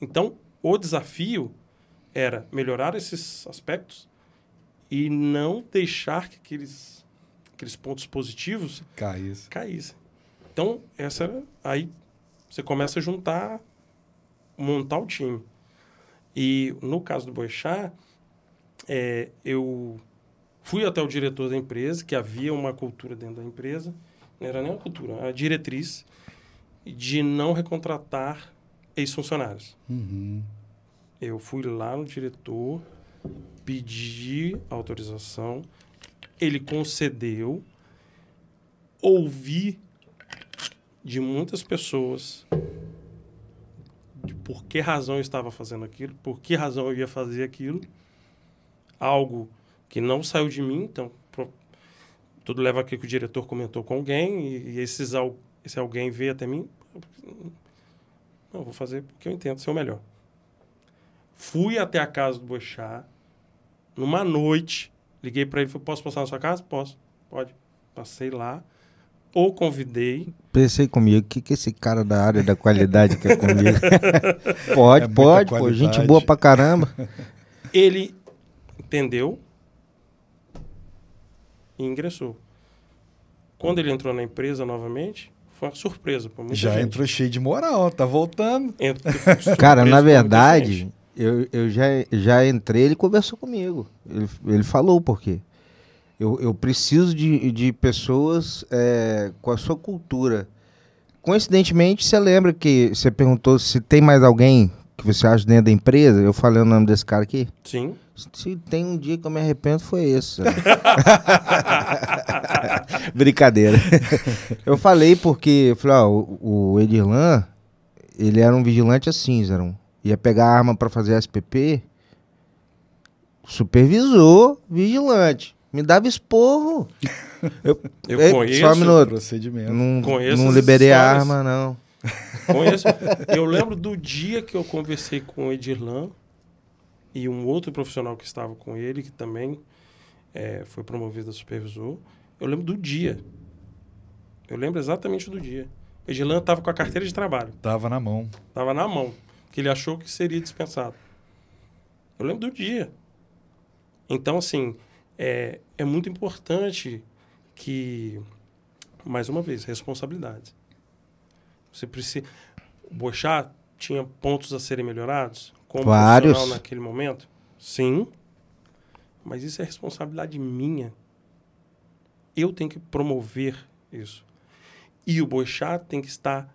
Então, o desafio era melhorar esses aspectos e não deixar que aqueles aqueles pontos positivos, caísse. caísse. Então, essa aí você começa a juntar, montar o time. E no caso do Boixá, é, eu fui até o diretor da empresa, que havia uma cultura dentro da empresa, não era nem uma cultura, a diretriz de não recontratar ex-funcionários. Uhum. Eu fui lá no diretor, pedi autorização, ele concedeu ouvir de muitas pessoas de por que razão eu estava fazendo aquilo, por que razão eu ia fazer aquilo, algo que não saiu de mim, então tudo leva aqui que o diretor comentou com alguém e, e esses, esse alguém veio até mim, não, vou fazer porque eu entendo ser o melhor. Fui até a casa do Boixá numa noite Liguei para ele, falei, posso passar na sua casa? Posso, pode. Passei lá, ou convidei. Pensei comigo, o que, que esse cara da área da qualidade quer comigo? pode, é pode, pô, gente boa pra caramba. Ele entendeu e ingressou. Quando ele entrou na empresa novamente, foi uma surpresa para muita Já gente. entrou cheio de moral, tá voltando. Entrou, cara, na verdade, eu, eu já, já entrei, ele conversou comigo. Ele, ele falou por quê. Eu, eu preciso de, de pessoas é, com a sua cultura. Coincidentemente, você lembra que você perguntou se tem mais alguém que você acha dentro da empresa? Eu falei o nome desse cara aqui? Sim. Se tem um dia que eu me arrependo, foi esse. Né? Brincadeira. eu falei porque, eu falei, ó, o, o Edirlan, ele era um vigilante assim, era um ia pegar arma para fazer SPP, supervisor, vigilante. Me dava esporro. Eu, eu conheço só um minuto. procedimento. Não, conheço não liberei a arma, não. Conheço. eu lembro do dia que eu conversei com o Edirlan e um outro profissional que estava com ele, que também é, foi promovido a supervisor. Eu lembro do dia. Eu lembro exatamente do dia. O Edirlan estava com a carteira de trabalho. Tava na mão. Tava na mão que ele achou que seria dispensado. Eu lembro do dia. Então, assim, é, é muito importante que, mais uma vez, responsabilidade. Você precisa. O Boixá tinha pontos a serem melhorados? Como Vários. naquele momento? Sim. Mas isso é responsabilidade minha. Eu tenho que promover isso. E o Bochá tem que estar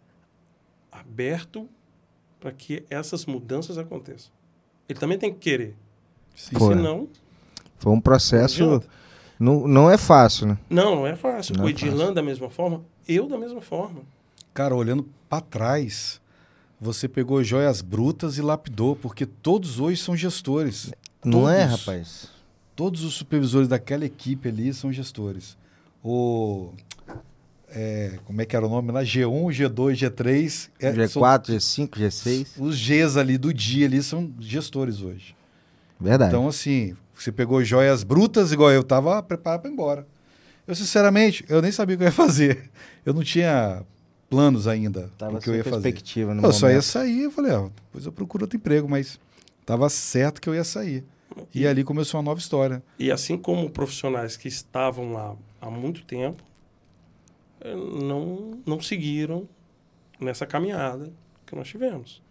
aberto para que essas mudanças aconteçam. Ele também tem que querer. Sim. não, Foi um processo. Não, não é fácil, né? Não, não é fácil. Não o é Edirlan, é da mesma forma, eu da mesma forma. Cara, olhando para trás, você pegou joias brutas e lapidou, porque todos hoje são gestores. Não é, todos, é, rapaz? Todos os supervisores daquela equipe ali são gestores. O é, como é que era o nome lá? G1, G2, G3. É, G4, são, G5, G6. Os Gs ali do dia ali são gestores hoje. Verdade. Então, assim, você pegou joias brutas, igual eu estava preparado para ir embora. Eu, sinceramente, eu nem sabia o que eu ia fazer. Eu não tinha planos ainda do que eu ia fazer. eu momento. só ia sair, eu falei, ah, depois eu procuro outro emprego, mas estava certo que eu ia sair. e ali começou uma nova história. E assim como profissionais que estavam lá há muito tempo, eh, não, não seguiram nessa caminhada que nós tivemos.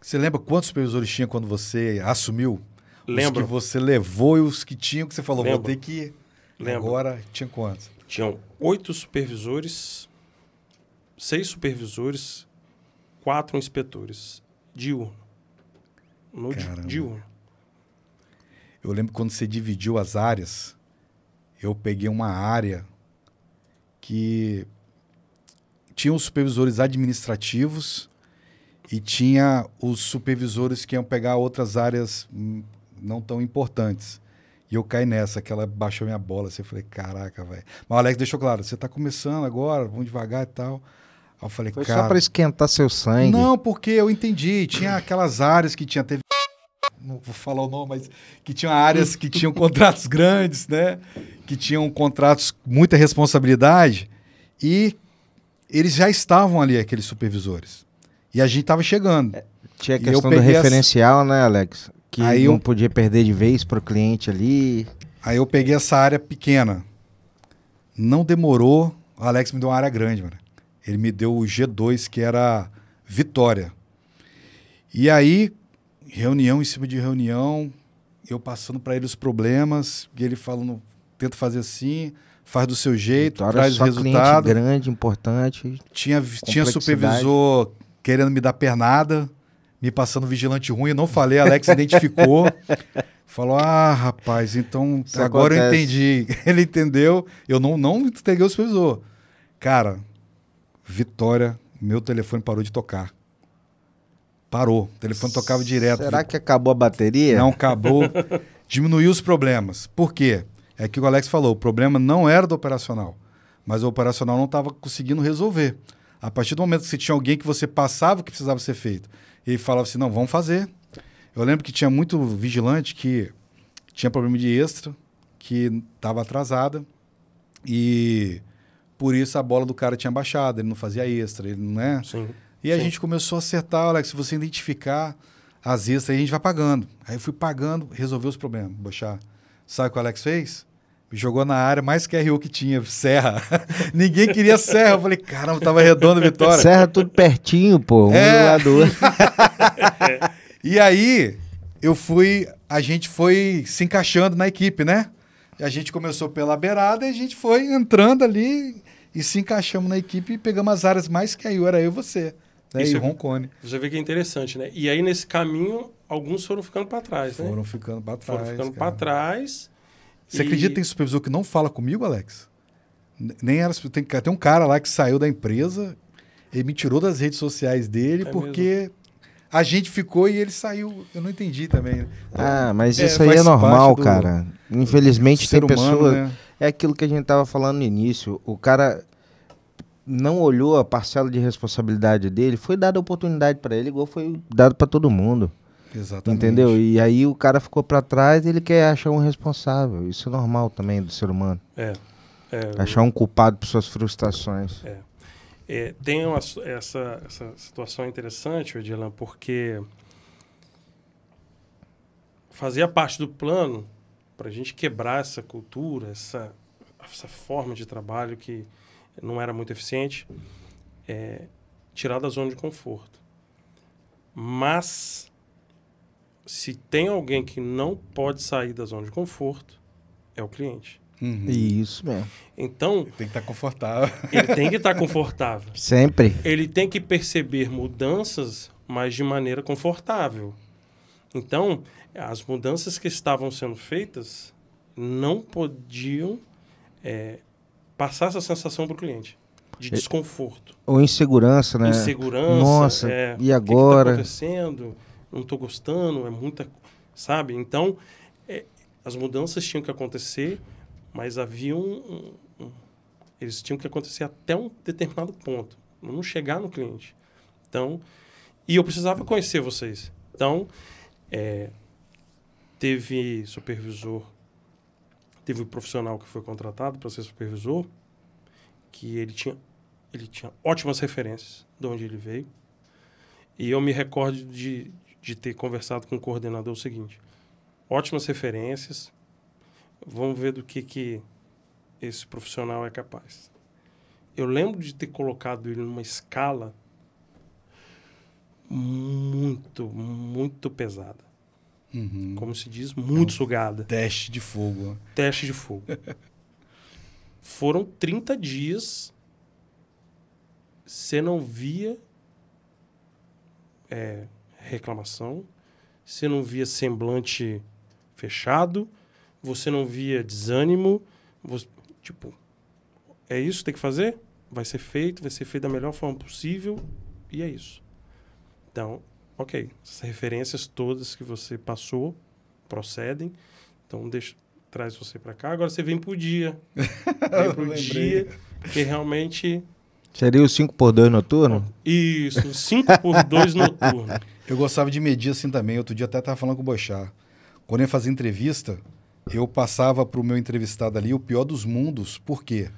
Você lembra quantos supervisores tinha quando você assumiu? Lembro. Os que você levou e os que tinham que você falou, Lembro. vou ter que... Lembro. Agora tinha quantos? Tinham oito supervisores, seis supervisores, quatro inspetores, diurno. No Caramba. diurno. Eu lembro quando você dividiu as áreas, eu peguei uma área que tinha os supervisores administrativos e tinha os supervisores que iam pegar outras áreas hum, não tão importantes. E eu caí nessa, que ela baixou minha bola. Assim, eu falei, caraca, velho. Mas o Alex deixou claro, você está começando agora, vamos devagar e tal. Aí eu falei, Foi cara... só para esquentar seu sangue. Não, porque eu entendi. Tinha aquelas áreas que tinha... Teve... Não vou falar o nome, mas... Que tinha áreas que tinham contratos grandes, né? que tinham contratos com muita responsabilidade e eles já estavam ali, aqueles supervisores. E a gente estava chegando. É, tinha a questão do referencial, essa... né, Alex? Que aí não eu... podia perder de vez para o cliente ali. Aí eu peguei essa área pequena. Não demorou. O Alex me deu uma área grande, mano. Ele me deu o G2, que era Vitória. E aí, reunião em cima de reunião, eu passando para ele os problemas, e ele falando, tenta fazer assim, faz do seu jeito, Vitória traz resultado. grande, importante. Tinha, tinha supervisor querendo me dar pernada, me passando vigilante ruim, eu não falei, Alex identificou. Falou, ah, rapaz, então Isso agora acontece. eu entendi. Ele entendeu, eu não, não entreguei o supervisor. Cara, Vitória, meu telefone parou de tocar. Parou, o telefone tocava direto. Será que acabou a bateria? Não, acabou. Diminuiu os problemas. Por quê? É que o Alex falou, o problema não era do operacional, mas o operacional não estava conseguindo resolver. A partir do momento que você tinha alguém que você passava o que precisava ser feito e falava assim, não, vamos fazer. Eu lembro que tinha muito vigilante que tinha problema de extra, que estava atrasada e por isso a bola do cara tinha baixado, ele não fazia extra, ele não é. Sim. E a Sim. gente começou a acertar, Alex, se você identificar as extras, a gente vai pagando. Aí eu fui pagando, resolveu os problemas, bochar. Sabe o que o Alex fez? jogou na área, mais que que tinha, Serra. Ninguém queria Serra. Eu falei, caramba, tava redondo a vitória. Serra é tudo pertinho, pô. Um é. lado e aí, eu fui. A gente foi se encaixando na equipe, né? A gente começou pela beirada e a gente foi entrando ali e se encaixamos na equipe e pegamos as áreas mais que aí era eu e você. Né? Isso, e é Roncone. Você vê que é interessante, né? E aí, nesse caminho, alguns foram ficando para trás, né? foram ficando para trás. Foram ficando para trás. Você e... acredita que tem supervisor que não fala comigo, Alex? Nem era. Tem, tem um cara lá que saiu da empresa, ele me tirou das redes sociais dele é porque. Mesmo. A gente ficou e ele saiu. Eu não entendi também. Né? ah, mas é, isso é, aí é normal, do, cara. Infelizmente tem pessoas. Né? É aquilo que a gente tava falando no início. O cara não olhou a parcela de responsabilidade dele, foi dada a oportunidade para ele, igual foi dado para todo mundo. Exatamente. Entendeu? E aí o cara ficou para trás ele quer achar um responsável. Isso é normal também do ser humano. É. é achar um culpado por suas frustrações. É. é tem uma, essa, essa situação interessante, Edilan, porque fazia parte do plano para a gente quebrar essa cultura, essa, essa forma de trabalho que não era muito eficiente, é, tirar da zona de conforto. Mas se tem alguém que não pode sair da zona de conforto, é o cliente. Uhum. Isso mesmo. Então. Ele tem que estar tá confortável. Ele tem que estar tá confortável. Sempre. Ele tem que perceber mudanças, mas de maneira confortável. Então, as mudanças que estavam sendo feitas não podiam é, passar essa sensação para o cliente de desconforto. Ou insegurança, né? Insegurança. Nossa, é, e agora? O que está acontecendo? não estou gostando, é muita. Sabe? Então, é, as mudanças tinham que acontecer, mas havia um, um, um, Eles tinham que acontecer até um determinado ponto, não chegar no cliente. Então, e eu precisava conhecer vocês. Então, é, teve supervisor, teve um profissional que foi contratado para ser supervisor, que ele tinha, ele tinha ótimas referências de onde ele veio. E eu me recordo de, de ter conversado com o coordenador o seguinte: ótimas referências, vamos ver do que, que esse profissional é capaz. Eu lembro de ter colocado ele numa escala muito, muito pesada. Uhum. Como se diz, muito é um sugada. Teste de fogo. Teste de fogo. Foram 30 dias. Você não via é, reclamação, você não via semblante fechado, você não via desânimo, você, tipo, é isso que tem que fazer? Vai ser feito, vai ser feito da melhor forma possível e é isso. Então, ok, as referências todas que você passou procedem, então deixa, traz você para cá. Agora você vem pro dia. vem pro dia, porque realmente Seria o 5 por 2 noturno? Isso, 5 por 2 noturno. Eu gostava de medir assim também. Outro dia até estava falando com o Bochá. Quando eu fazia entrevista, eu passava para o meu entrevistado ali o pior dos mundos. Por quê?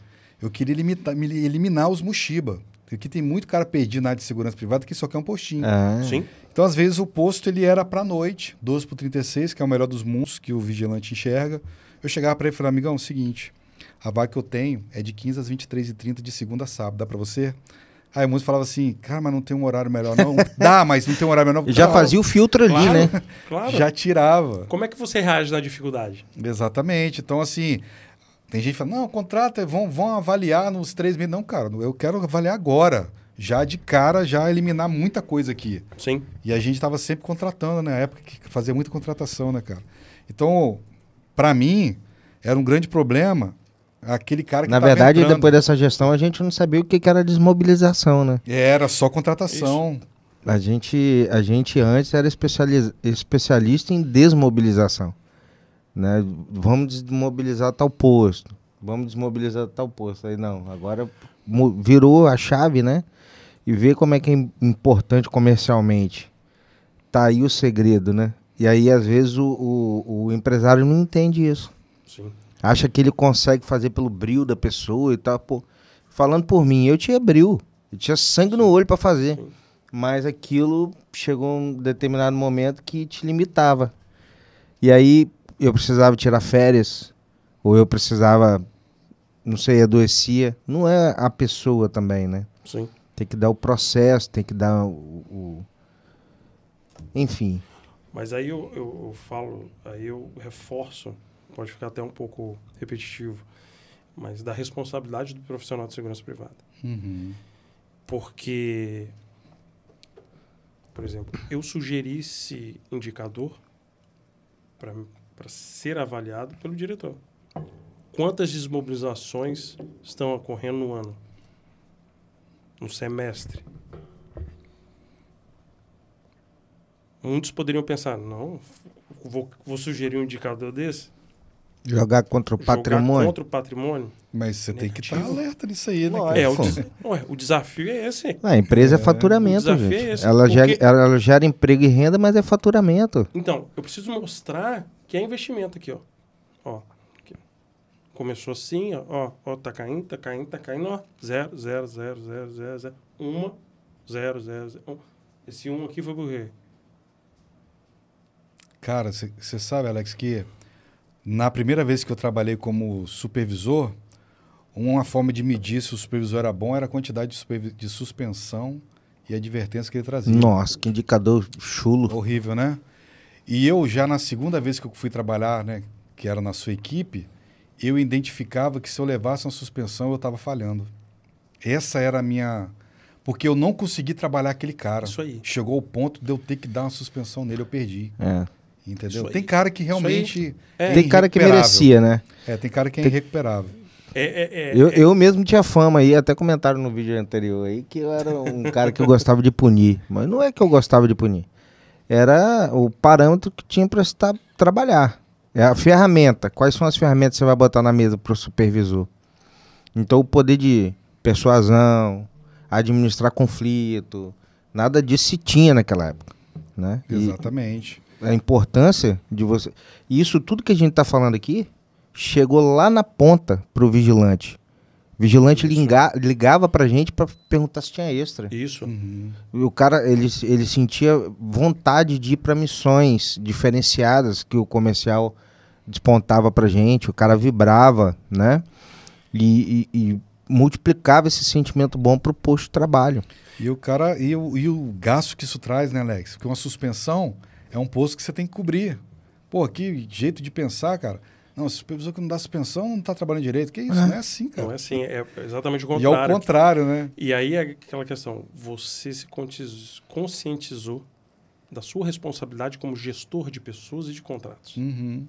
Eu queria limitar, eliminar os Mushiba. Porque tem muito cara perdido na área de segurança privada que só quer um postinho. Ah. Sim. Então, às vezes, o posto ele era para noite, 12 por 36, que é o melhor dos mundos que o vigilante enxerga. Eu chegava para ele e falava, amigão, é o seguinte, a vaga que eu tenho é de 15 às 23h30, de segunda a sábado. Dá para você? Aí muitos falavam assim, cara, mas não tem um horário melhor não. Dá, mas não tem um horário melhor. Já claro. fazia o filtro ali, claro, né? Claro. Já tirava. Como é que você reage na dificuldade? Exatamente. Então, assim, tem gente que fala, não, contrata, vão, vão avaliar nos três meses. Não, cara, eu quero avaliar agora. Já de cara, já eliminar muita coisa aqui. Sim. E a gente estava sempre contratando, né? Na época que fazia muita contratação, né, cara? Então, para mim, era um grande problema aquele cara que Na verdade, entrando. depois dessa gestão, a gente não sabia o que, era desmobilização, né? Era só contratação. A gente, a gente antes era especialista em desmobilização. Né? Vamos desmobilizar tal posto. Vamos desmobilizar tal posto. Aí não, agora virou a chave, né? E ver como é que é importante comercialmente. Tá aí o segredo, né? E aí, às vezes, o, o, o empresário não entende isso. Sim. Acha que ele consegue fazer pelo brilho da pessoa e tal. Pô, falando por mim, eu tinha brilho. Eu tinha sangue no olho para fazer. Mas aquilo chegou um determinado momento que te limitava. E aí eu precisava tirar férias, ou eu precisava, não sei, adoecia. Não é a pessoa também, né? Sim. Tem que dar o processo, tem que dar o. o... Enfim. Mas aí eu, eu, eu falo, aí eu reforço pode ficar até um pouco repetitivo, mas da responsabilidade do profissional de segurança privada. Uhum. Porque, por exemplo, eu sugeri esse indicador para ser avaliado pelo diretor. Quantas desmobilizações estão ocorrendo no ano? No semestre? Muitos poderiam pensar, não, vou, vou sugerir um indicador desse Jogar contra o Jogar patrimônio? contra o patrimônio. Mas você negativo. tem que tá estar alerta nisso aí, né? é, o, des... Ué, o, desafio é esse. Ah, a empresa é, é faturamento, gente. É esse, ela, porque... gera, ela gera emprego e renda, mas é faturamento. Então, eu preciso mostrar que é investimento aqui, ó. Ó, começou assim, ó, ó, ó, tá caindo, tá caindo, tá caindo, ó, zero, zero, zero, zero, zero, zero, uma, zero, zero, zero. Esse um aqui foi por quê? Cara, você sabe, Alex, que na primeira vez que eu trabalhei como supervisor, uma forma de medir se o supervisor era bom era a quantidade de, de suspensão e advertência que ele trazia. Nossa, que indicador chulo. Horrível, né? E eu já na segunda vez que eu fui trabalhar, né, que era na sua equipe, eu identificava que se eu levasse uma suspensão eu estava falhando. Essa era a minha porque eu não consegui trabalhar aquele cara. Isso aí. Chegou o ponto de eu ter que dar uma suspensão nele, eu perdi. É. Entendeu? Tem cara que realmente. É, é tem cara que merecia, né? É, tem cara que é irrecuperável. É, é, é, eu, é. eu mesmo tinha fama aí, até comentaram no vídeo anterior aí que eu era um cara que eu gostava de punir. Mas não é que eu gostava de punir. Era o parâmetro que tinha para estar trabalhar. É a ferramenta. Quais são as ferramentas que você vai botar na mesa para o supervisor? Então o poder de persuasão, administrar conflito, nada disso se tinha naquela época, né? Exatamente. E, a importância de você. E isso tudo que a gente está falando aqui chegou lá na ponta para o vigilante. Vigilante liga, ligava a gente para perguntar se tinha extra. Isso. Uhum. O cara, ele, ele sentia vontade de ir para missões diferenciadas que o comercial despontava a gente, o cara vibrava, né? E, e, e multiplicava esse sentimento bom para o posto de trabalho. E o cara, e o, e o gasto que isso traz, né, Alex? Porque uma suspensão, é um posto que você tem que cobrir. Pô, que jeito de pensar, cara. Não, o supervisor que não dá suspensão não está trabalhando direito. Que isso? É. Não é assim, cara. Não é assim, é exatamente o é contrário. E ao contrário, né? E aí é aquela questão, você se conscientizou da sua responsabilidade como gestor de pessoas e de contratos. Uhum.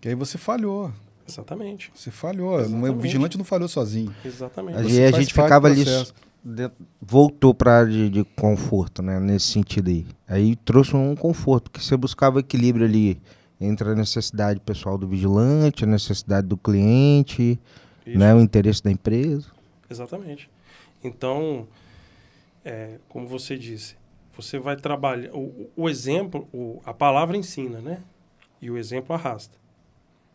Que aí você falhou. Exatamente. Você falhou. É, exatamente. O vigilante não falhou sozinho. Exatamente. Aí a gente ficava ali voltou para a área de, conforto, né? Nesse sentido aí. Aí trouxe um conforto, que você buscava equilíbrio ali entre a necessidade pessoal do vigilante, a necessidade do cliente, né, Isso. né? O interesse da empresa. Exatamente. Então, é, como você disse, você vai trabalhar. O, o exemplo, o, a palavra ensina, né? E o exemplo arrasta.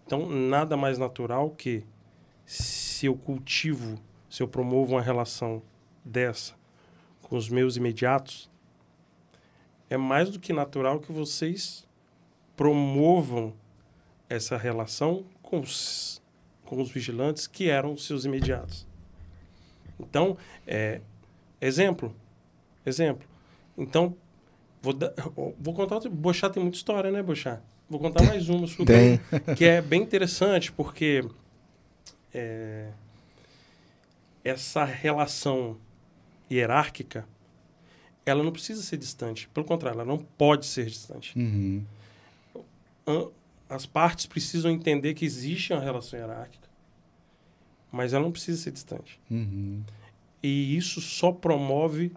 Então, nada mais natural que se eu cultivo, se eu promovo uma relação dessa com os meus imediatos, é mais do que natural que vocês promovam essa relação com os, com os vigilantes que eram seus imediatos. Então, é, exemplo, exemplo. Então, vou, da, vou contar outra. Bochá tem muita história, né, Bochá? Vou contar mais uma sobre que é bem interessante, porque é, essa relação hierárquica, ela não precisa ser distante. Pelo contrário, ela não pode ser distante. Uhum. As partes precisam entender que existe uma relação hierárquica, mas ela não precisa ser distante. Uhum. E isso só promove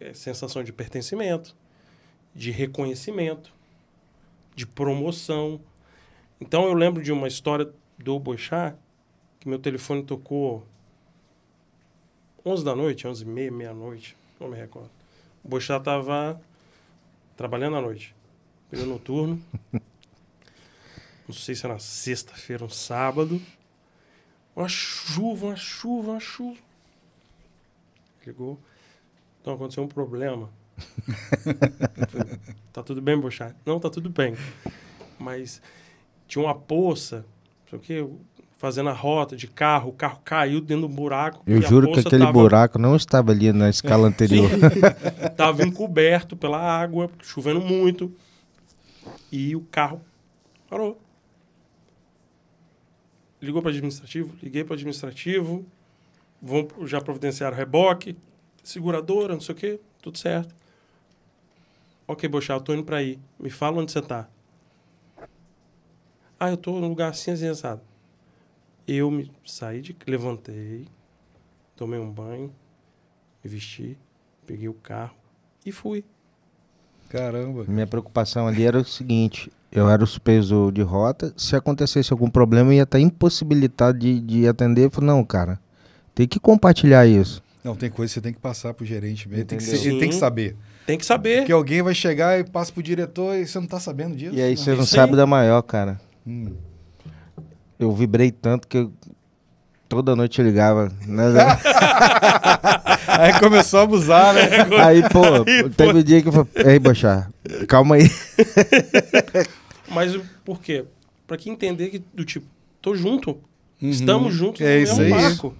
é, sensação de pertencimento, de reconhecimento, de promoção. Então eu lembro de uma história do Boixá que meu telefone tocou 11 da noite, 11 e meia, meia-noite, não me recordo. O Boixá estava trabalhando à noite, período noturno. não sei se era sexta-feira, um sábado. Uma chuva, uma chuva, uma chuva. Ligou. Então aconteceu um problema. tá tudo bem, Bochá? Não, tá tudo bem. Mas tinha uma poça, não sei o que, fazendo a rota de carro, o carro caiu dentro do buraco. Eu juro que aquele tava... buraco não estava ali na escala anterior. Estava encoberto pela água, chovendo muito. E o carro parou. Ligou para administrativo, liguei para administrativo, vão, já providenciaram reboque, seguradora, não sei o quê, tudo certo. Ok, Bochá, eu tô indo para aí. Me fala onde você tá. Ah, eu tô num lugar assim, assim, assado. Eu me saí de levantei, tomei um banho, me vesti, peguei o carro e fui. Caramba. Minha preocupação ali era o seguinte: eu era o supervisor de rota. Se acontecesse algum problema, eu ia estar impossibilitado de, de atender. Eu falei, não, cara, tem que compartilhar isso. Não, tem coisa que você tem que passar para o gerente mesmo. Tem que, ser, tem que saber. Tem que saber. Porque alguém vai chegar e passa para o diretor e você não está sabendo disso. E aí né? você não sabe da maior, cara. Hum eu vibrei tanto que eu, toda noite eu ligava. Né? aí começou a abusar, né? Aí, pô, aí, teve pô. um dia que eu falei, ei, Bochá, calma aí. Mas por quê? Pra que entender que, do tipo, tô junto, uhum. estamos juntos é no mesmo é barco.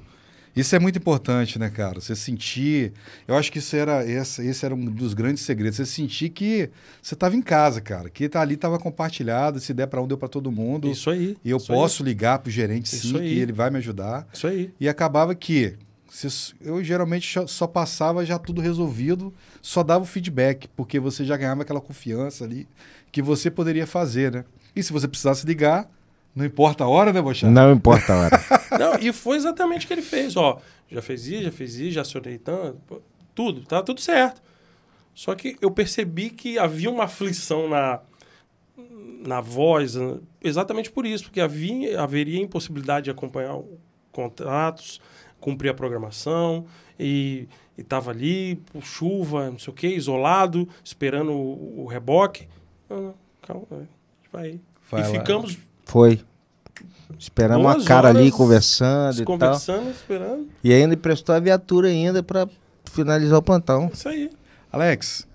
Isso é muito importante, né, cara? Você sentir. Eu acho que isso era, esse, esse era um dos grandes segredos. Você sentir que você estava em casa, cara. Que tá ali estava compartilhado. Se der para um, deu para todo mundo. Isso aí. E eu posso aí. ligar para o gerente, sim, que ele vai me ajudar. Isso aí. E acabava que eu geralmente só passava já tudo resolvido, só dava o feedback, porque você já ganhava aquela confiança ali que você poderia fazer, né? E se você precisasse ligar, não importa a hora, né, Bochá? Não importa a hora. Não, e foi exatamente o que ele fez. Ó, já fez isso, já fez isso, já acionei tanto, tudo, tá tudo certo. Só que eu percebi que havia uma aflição na, na voz, né, exatamente por isso, porque havia, haveria impossibilidade de acompanhar contratos, cumprir a programação e estava ali, chuva, não sei o quê, isolado, esperando o, o reboque. calma, vai. vai e lá. ficamos. Foi. Esperamos Duas a cara ali conversando e conversando, tal. esperando. E ainda emprestou a viatura ainda para finalizar o plantão. Isso aí. Alex,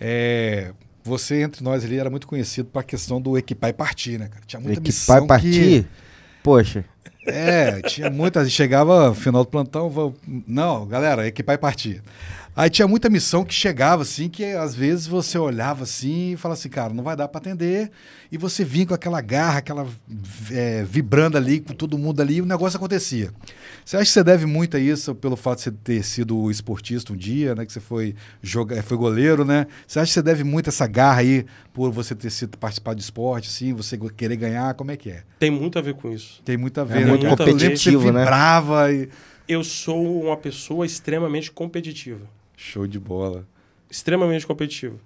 é, você entre nós ali era muito conhecido para a questão do equipar e partir, né, cara? Tinha muita equipar missão e partir? Que... Poxa. É, tinha muitas. Chegava final do plantão, vou, não, galera, equipar é e partir. Aí tinha muita missão que chegava assim, que às vezes você olhava assim e falava assim, cara, não vai dar para atender. E você vinha com aquela garra, aquela é, vibrando ali, com todo mundo ali, e o negócio acontecia. Você acha que você deve muito a isso pelo fato de você ter sido esportista um dia, né? Que você foi, joga, foi goleiro, né? Você acha que você deve muito essa garra aí por você ter sido participado de esporte, assim, você querer ganhar? Como é que é? Tem muito a ver com isso. Tem muito a ver. É ver. É muito né? competitivo, né? Brava e... Eu sou uma pessoa extremamente competitiva. Show de bola. Extremamente competitivo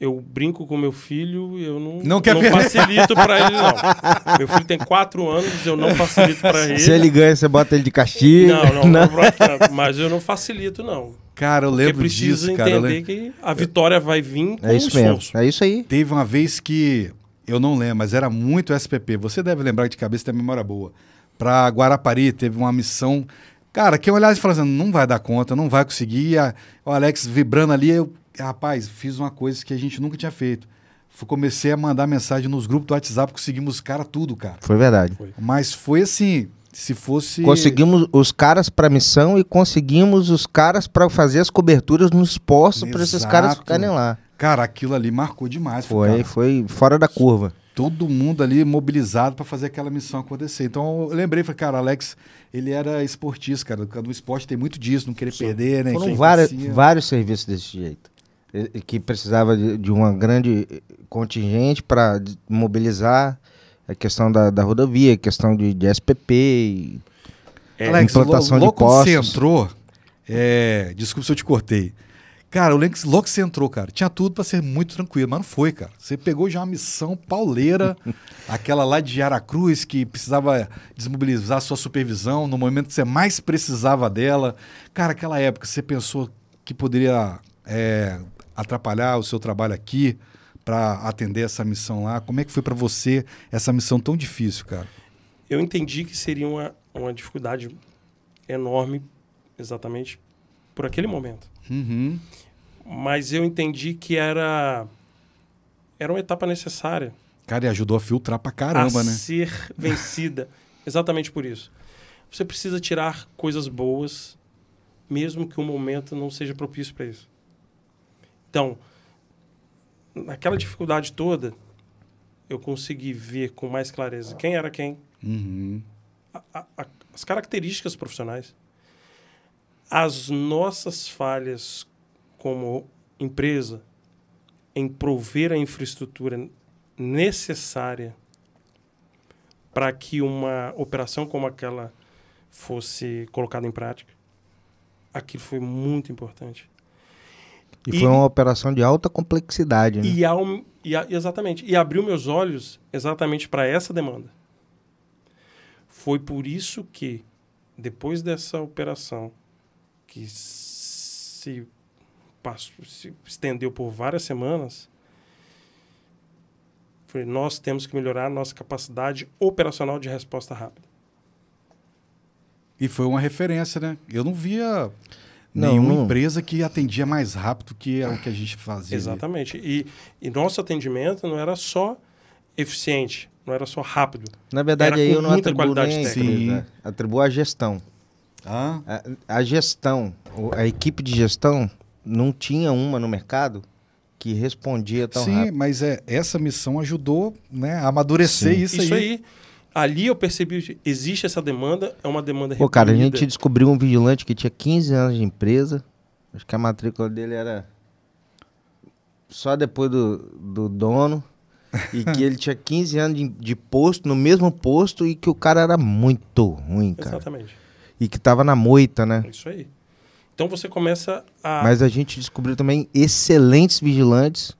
Eu brinco com meu filho, eu não, não, quer não facilito para ele, não. Meu filho tem quatro anos, eu não facilito para ele. Se ele ganha, você bota ele de castigo. Não, não, não. não mas eu não facilito, não. Cara, eu Porque lembro disso, cara. Eu que a vitória vai vir com é isso esforço. Mesmo. É isso aí. Teve uma vez que, eu não lembro, mas era muito SPP. Você deve lembrar de cabeça, tem memória boa para Guarapari, teve uma missão. Cara, que olhasse e falasse, assim, não vai dar conta, não vai conseguir. A, o Alex vibrando ali, eu, rapaz, fiz uma coisa que a gente nunca tinha feito. Fui, comecei a mandar mensagem nos grupos do WhatsApp, conseguimos os caras tudo, cara. Foi verdade. Foi. Mas foi assim, se fosse. Conseguimos os caras para missão e conseguimos os caras para fazer as coberturas nos postos para esses caras ficarem lá. Cara, aquilo ali marcou demais. Foi, cara. foi fora da curva todo mundo ali mobilizado para fazer aquela missão acontecer. Então eu lembrei, falei, cara, Alex, ele era esportista, cara. No esporte tem muito disso, não querer Sim. perder, né? Foram vários, vários serviços desse jeito. Que precisava de, de uma grande eh, contingente para mobilizar a questão da, da rodovia, a questão de, de SPP, e é, Alex, implantação logo, de postos. Você entrou, é, desculpa se eu te cortei. Cara, eu lembro que logo que você entrou, cara, tinha tudo para ser muito tranquilo, mas não foi, cara. Você pegou já uma missão pauleira, aquela lá de Aracruz, que precisava desmobilizar sua supervisão no momento que você mais precisava dela. Cara, aquela época, você pensou que poderia é, atrapalhar o seu trabalho aqui para atender essa missão lá? Como é que foi para você essa missão tão difícil, cara? Eu entendi que seria uma, uma dificuldade enorme, exatamente por aquele momento Uhum. Mas eu entendi que era, era uma etapa necessária. Cara, e ajudou a filtrar pra caramba, a né? ser vencida. Exatamente por isso. Você precisa tirar coisas boas, mesmo que o momento não seja propício para isso. Então, naquela dificuldade toda, eu consegui ver com mais clareza quem era quem, uhum. a, a, as características profissionais as nossas falhas como empresa em prover a infraestrutura necessária para que uma operação como aquela fosse colocada em prática, aquilo foi muito importante. E, e foi uma operação de alta complexidade, né? E, ao, e a, exatamente. E abriu meus olhos exatamente para essa demanda. Foi por isso que, depois dessa operação, que se, passou, se estendeu por várias semanas, foi nós temos que melhorar a nossa capacidade operacional de resposta rápida. E foi uma referência, né? Eu não via não, nenhuma não. empresa que atendia mais rápido que é o que a gente fazia. Exatamente. E, e nosso atendimento não era só eficiente, não era só rápido. Na verdade, aí eu não atribuo nem técnica, né? atribuo a gestão. A, a gestão, a equipe de gestão não tinha uma no mercado que respondia tão Sim, rápido. Sim, mas é, essa missão ajudou né, a amadurecer isso, isso aí. aí. Ali eu percebi que existe essa demanda, é uma demanda reprimida. cara, a gente descobriu um vigilante que tinha 15 anos de empresa, acho que a matrícula dele era só depois do, do dono, e que ele tinha 15 anos de, de posto, no mesmo posto, e que o cara era muito ruim, cara. Exatamente. E que estava na moita, né? É isso aí. Então você começa a. Mas a gente descobriu também excelentes vigilantes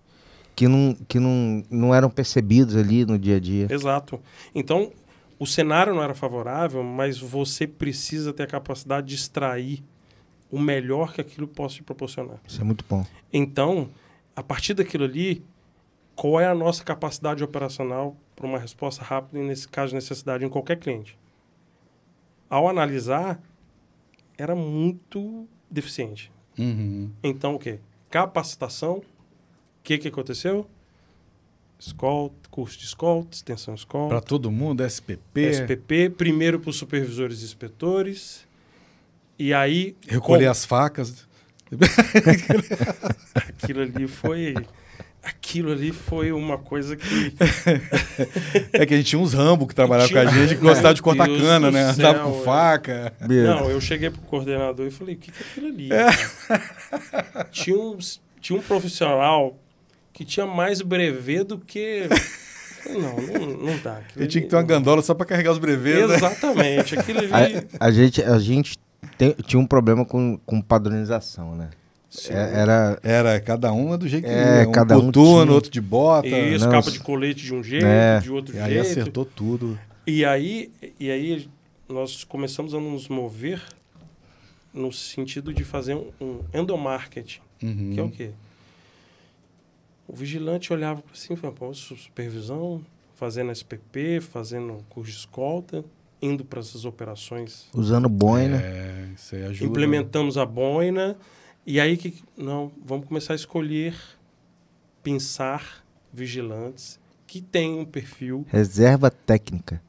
que não, que não, não eram percebidos ali no dia a dia. Exato. Então o cenário não era favorável, mas você precisa ter a capacidade de extrair o melhor que aquilo possa te proporcionar. Isso é muito bom. Então, a partir daquilo ali, qual é a nossa capacidade operacional para uma resposta rápida e, nesse caso, necessidade em qualquer cliente? ao analisar, era muito deficiente. Uhum. Então, o quê? Capacitação. O que, que aconteceu? Escola, curso de escola, extensão escola. Para todo mundo, SPP. SPP, primeiro para os supervisores e inspetores. E aí. Recolher com... as facas. Aquilo ali foi aquilo ali foi uma coisa que. é que a gente tinha uns Rambo que trabalhava tinha... com a gente que gostava de cortar Deus cana, né? Andava com é. faca. Não, eu cheguei pro coordenador e falei: o que, que é aquilo ali? É. Tinha, um, tinha um profissional que tinha mais brevet do que. Não, não, não dá. Aquilo Ele tinha que ter uma gandola só para carregar os brevês. Né? Exatamente. Né? Aquilo ali... a, a, gente, a gente tem, tinha um problema com, com padronização, né? É, era, era cada uma do jeito é, um cada coturno, um outro de bota. Isso, não, capa de colete de um jeito, né? de outro e jeito. Aí acertou tudo. E aí, e aí nós começamos a nos mover no sentido de fazer um, um endomarketing, uhum. que é o quê? O vigilante olhava para e falava, pô, supervisão, fazendo SPP, fazendo curso de escolta, indo para essas operações. Usando boina. É, isso aí ajuda. Implementamos a boina e aí que não, vamos começar a escolher pensar vigilantes que têm um perfil reserva técnica.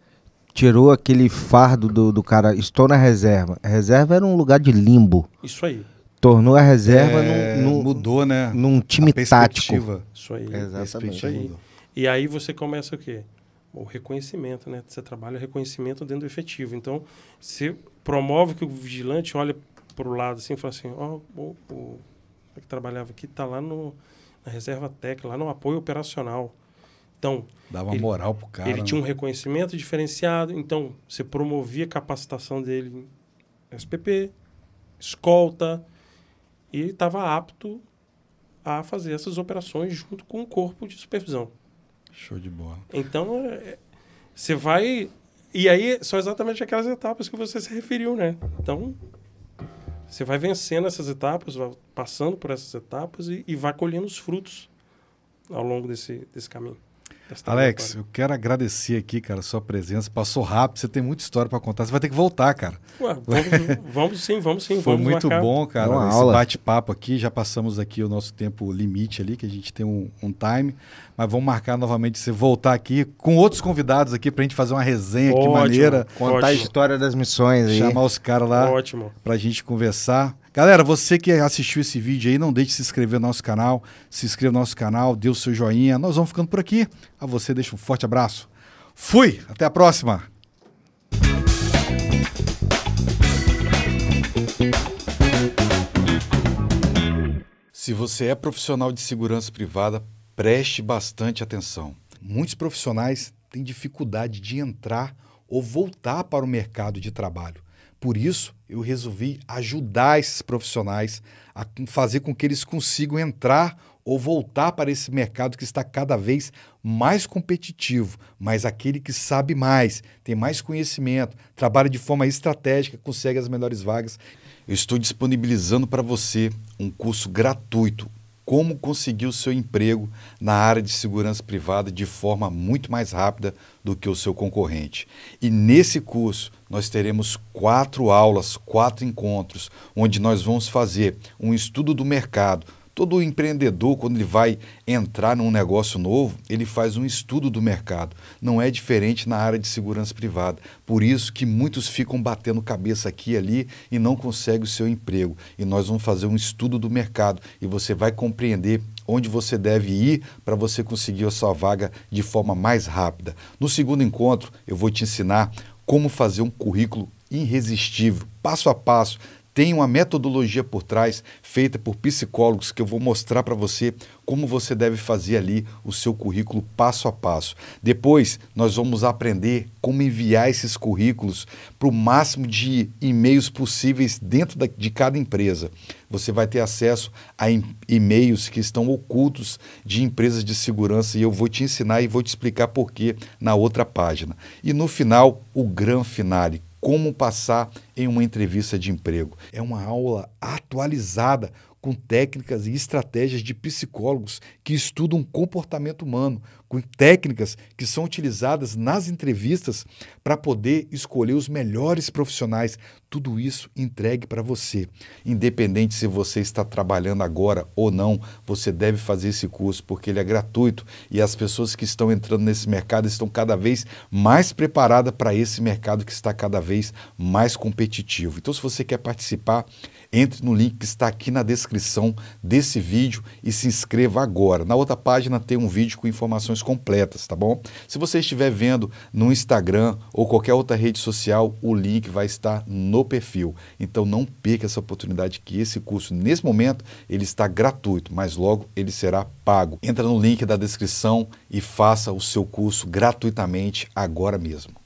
Tirou aquele fardo do, do cara, estou na reserva. A reserva era um lugar de limbo. Isso aí. Tornou a reserva é, num, num, mudou, né? num time tático. Isso aí. Exatamente. Isso aí. E aí você começa o quê? o reconhecimento, né? Você trabalha reconhecimento dentro do efetivo. Então, você promove que o vigilante olha para o lado assim e falar assim: ó, oh, o, o é que trabalhava aqui está lá no, na reserva técnica, lá no apoio operacional. Então, dava ele, moral pro cara. Ele né? tinha um né? reconhecimento diferenciado, então você promovia a capacitação dele em SPP, escolta, e estava apto a fazer essas operações junto com o corpo de supervisão. Show de bola. Então, é, você vai. E aí são exatamente aquelas etapas que você se referiu, né? Então, você vai vencendo essas etapas, vai passando por essas etapas e, e vai colhendo os frutos ao longo desse, desse caminho. Alex, eu quero agradecer aqui, cara, a sua presença. Passou rápido, você tem muita história para contar. Você vai ter que voltar, cara. Ué, vamos, vamos, sim, vamos sim. Foi vamos muito marcar. bom, cara, Uma esse bate-papo aqui. Já passamos aqui o nosso tempo limite ali, que a gente tem um, um time. Mas vamos marcar novamente você voltar aqui com outros convidados aqui para a gente fazer uma resenha ótimo, que maneira. Contar ótimo. a história das missões aí. Chamar os caras lá para a gente conversar. Galera, você que assistiu esse vídeo aí, não deixe de se inscrever no nosso canal. Se inscreva no nosso canal, dê o seu joinha. Nós vamos ficando por aqui. A você deixa um forte abraço. Fui, até a próxima. Se você é profissional de segurança privada, preste bastante atenção. Muitos profissionais têm dificuldade de entrar ou voltar para o mercado de trabalho por isso, eu resolvi ajudar esses profissionais a fazer com que eles consigam entrar ou voltar para esse mercado que está cada vez mais competitivo, mas aquele que sabe mais, tem mais conhecimento, trabalha de forma estratégica, consegue as melhores vagas. Eu estou disponibilizando para você um curso gratuito, como conseguir o seu emprego na área de segurança privada de forma muito mais rápida do que o seu concorrente. E nesse curso nós teremos quatro aulas, quatro encontros, onde nós vamos fazer um estudo do mercado. Todo empreendedor, quando ele vai entrar num negócio novo, ele faz um estudo do mercado. Não é diferente na área de segurança privada. Por isso que muitos ficam batendo cabeça aqui e ali e não conseguem o seu emprego. E nós vamos fazer um estudo do mercado e você vai compreender onde você deve ir para você conseguir a sua vaga de forma mais rápida. No segundo encontro, eu vou te ensinar como fazer um currículo irresistível, passo a passo, tem uma metodologia por trás feita por psicólogos que eu vou mostrar para você como você deve fazer ali o seu currículo passo a passo. Depois, nós vamos aprender como enviar esses currículos para o máximo de e-mails possíveis dentro de cada empresa. Você vai ter acesso a e-mails que estão ocultos de empresas de segurança e eu vou te ensinar e vou te explicar por quê na outra página. E no final, o grande finale como passar em uma entrevista de emprego. É uma aula atualizada com técnicas e estratégias de psicólogos que estudam comportamento humano, com técnicas que são utilizadas nas entrevistas para poder escolher os melhores profissionais. Tudo isso entregue para você. Independente se você está trabalhando agora ou não, você deve fazer esse curso porque ele é gratuito e as pessoas que estão entrando nesse mercado estão cada vez mais preparadas para esse mercado que está cada vez mais competitivo. Então, se você quer participar, entre no link que está aqui na descrição desse vídeo e se inscreva agora. Na outra página tem um vídeo com informações informações completas, tá bom? Se você estiver vendo no Instagram ou qualquer outra rede social, o link vai estar no perfil. Então não perca essa oportunidade que esse curso, nesse momento, ele está gratuito, mas logo ele será pago. Entra no link da descrição e faça o seu curso gratuitamente agora mesmo.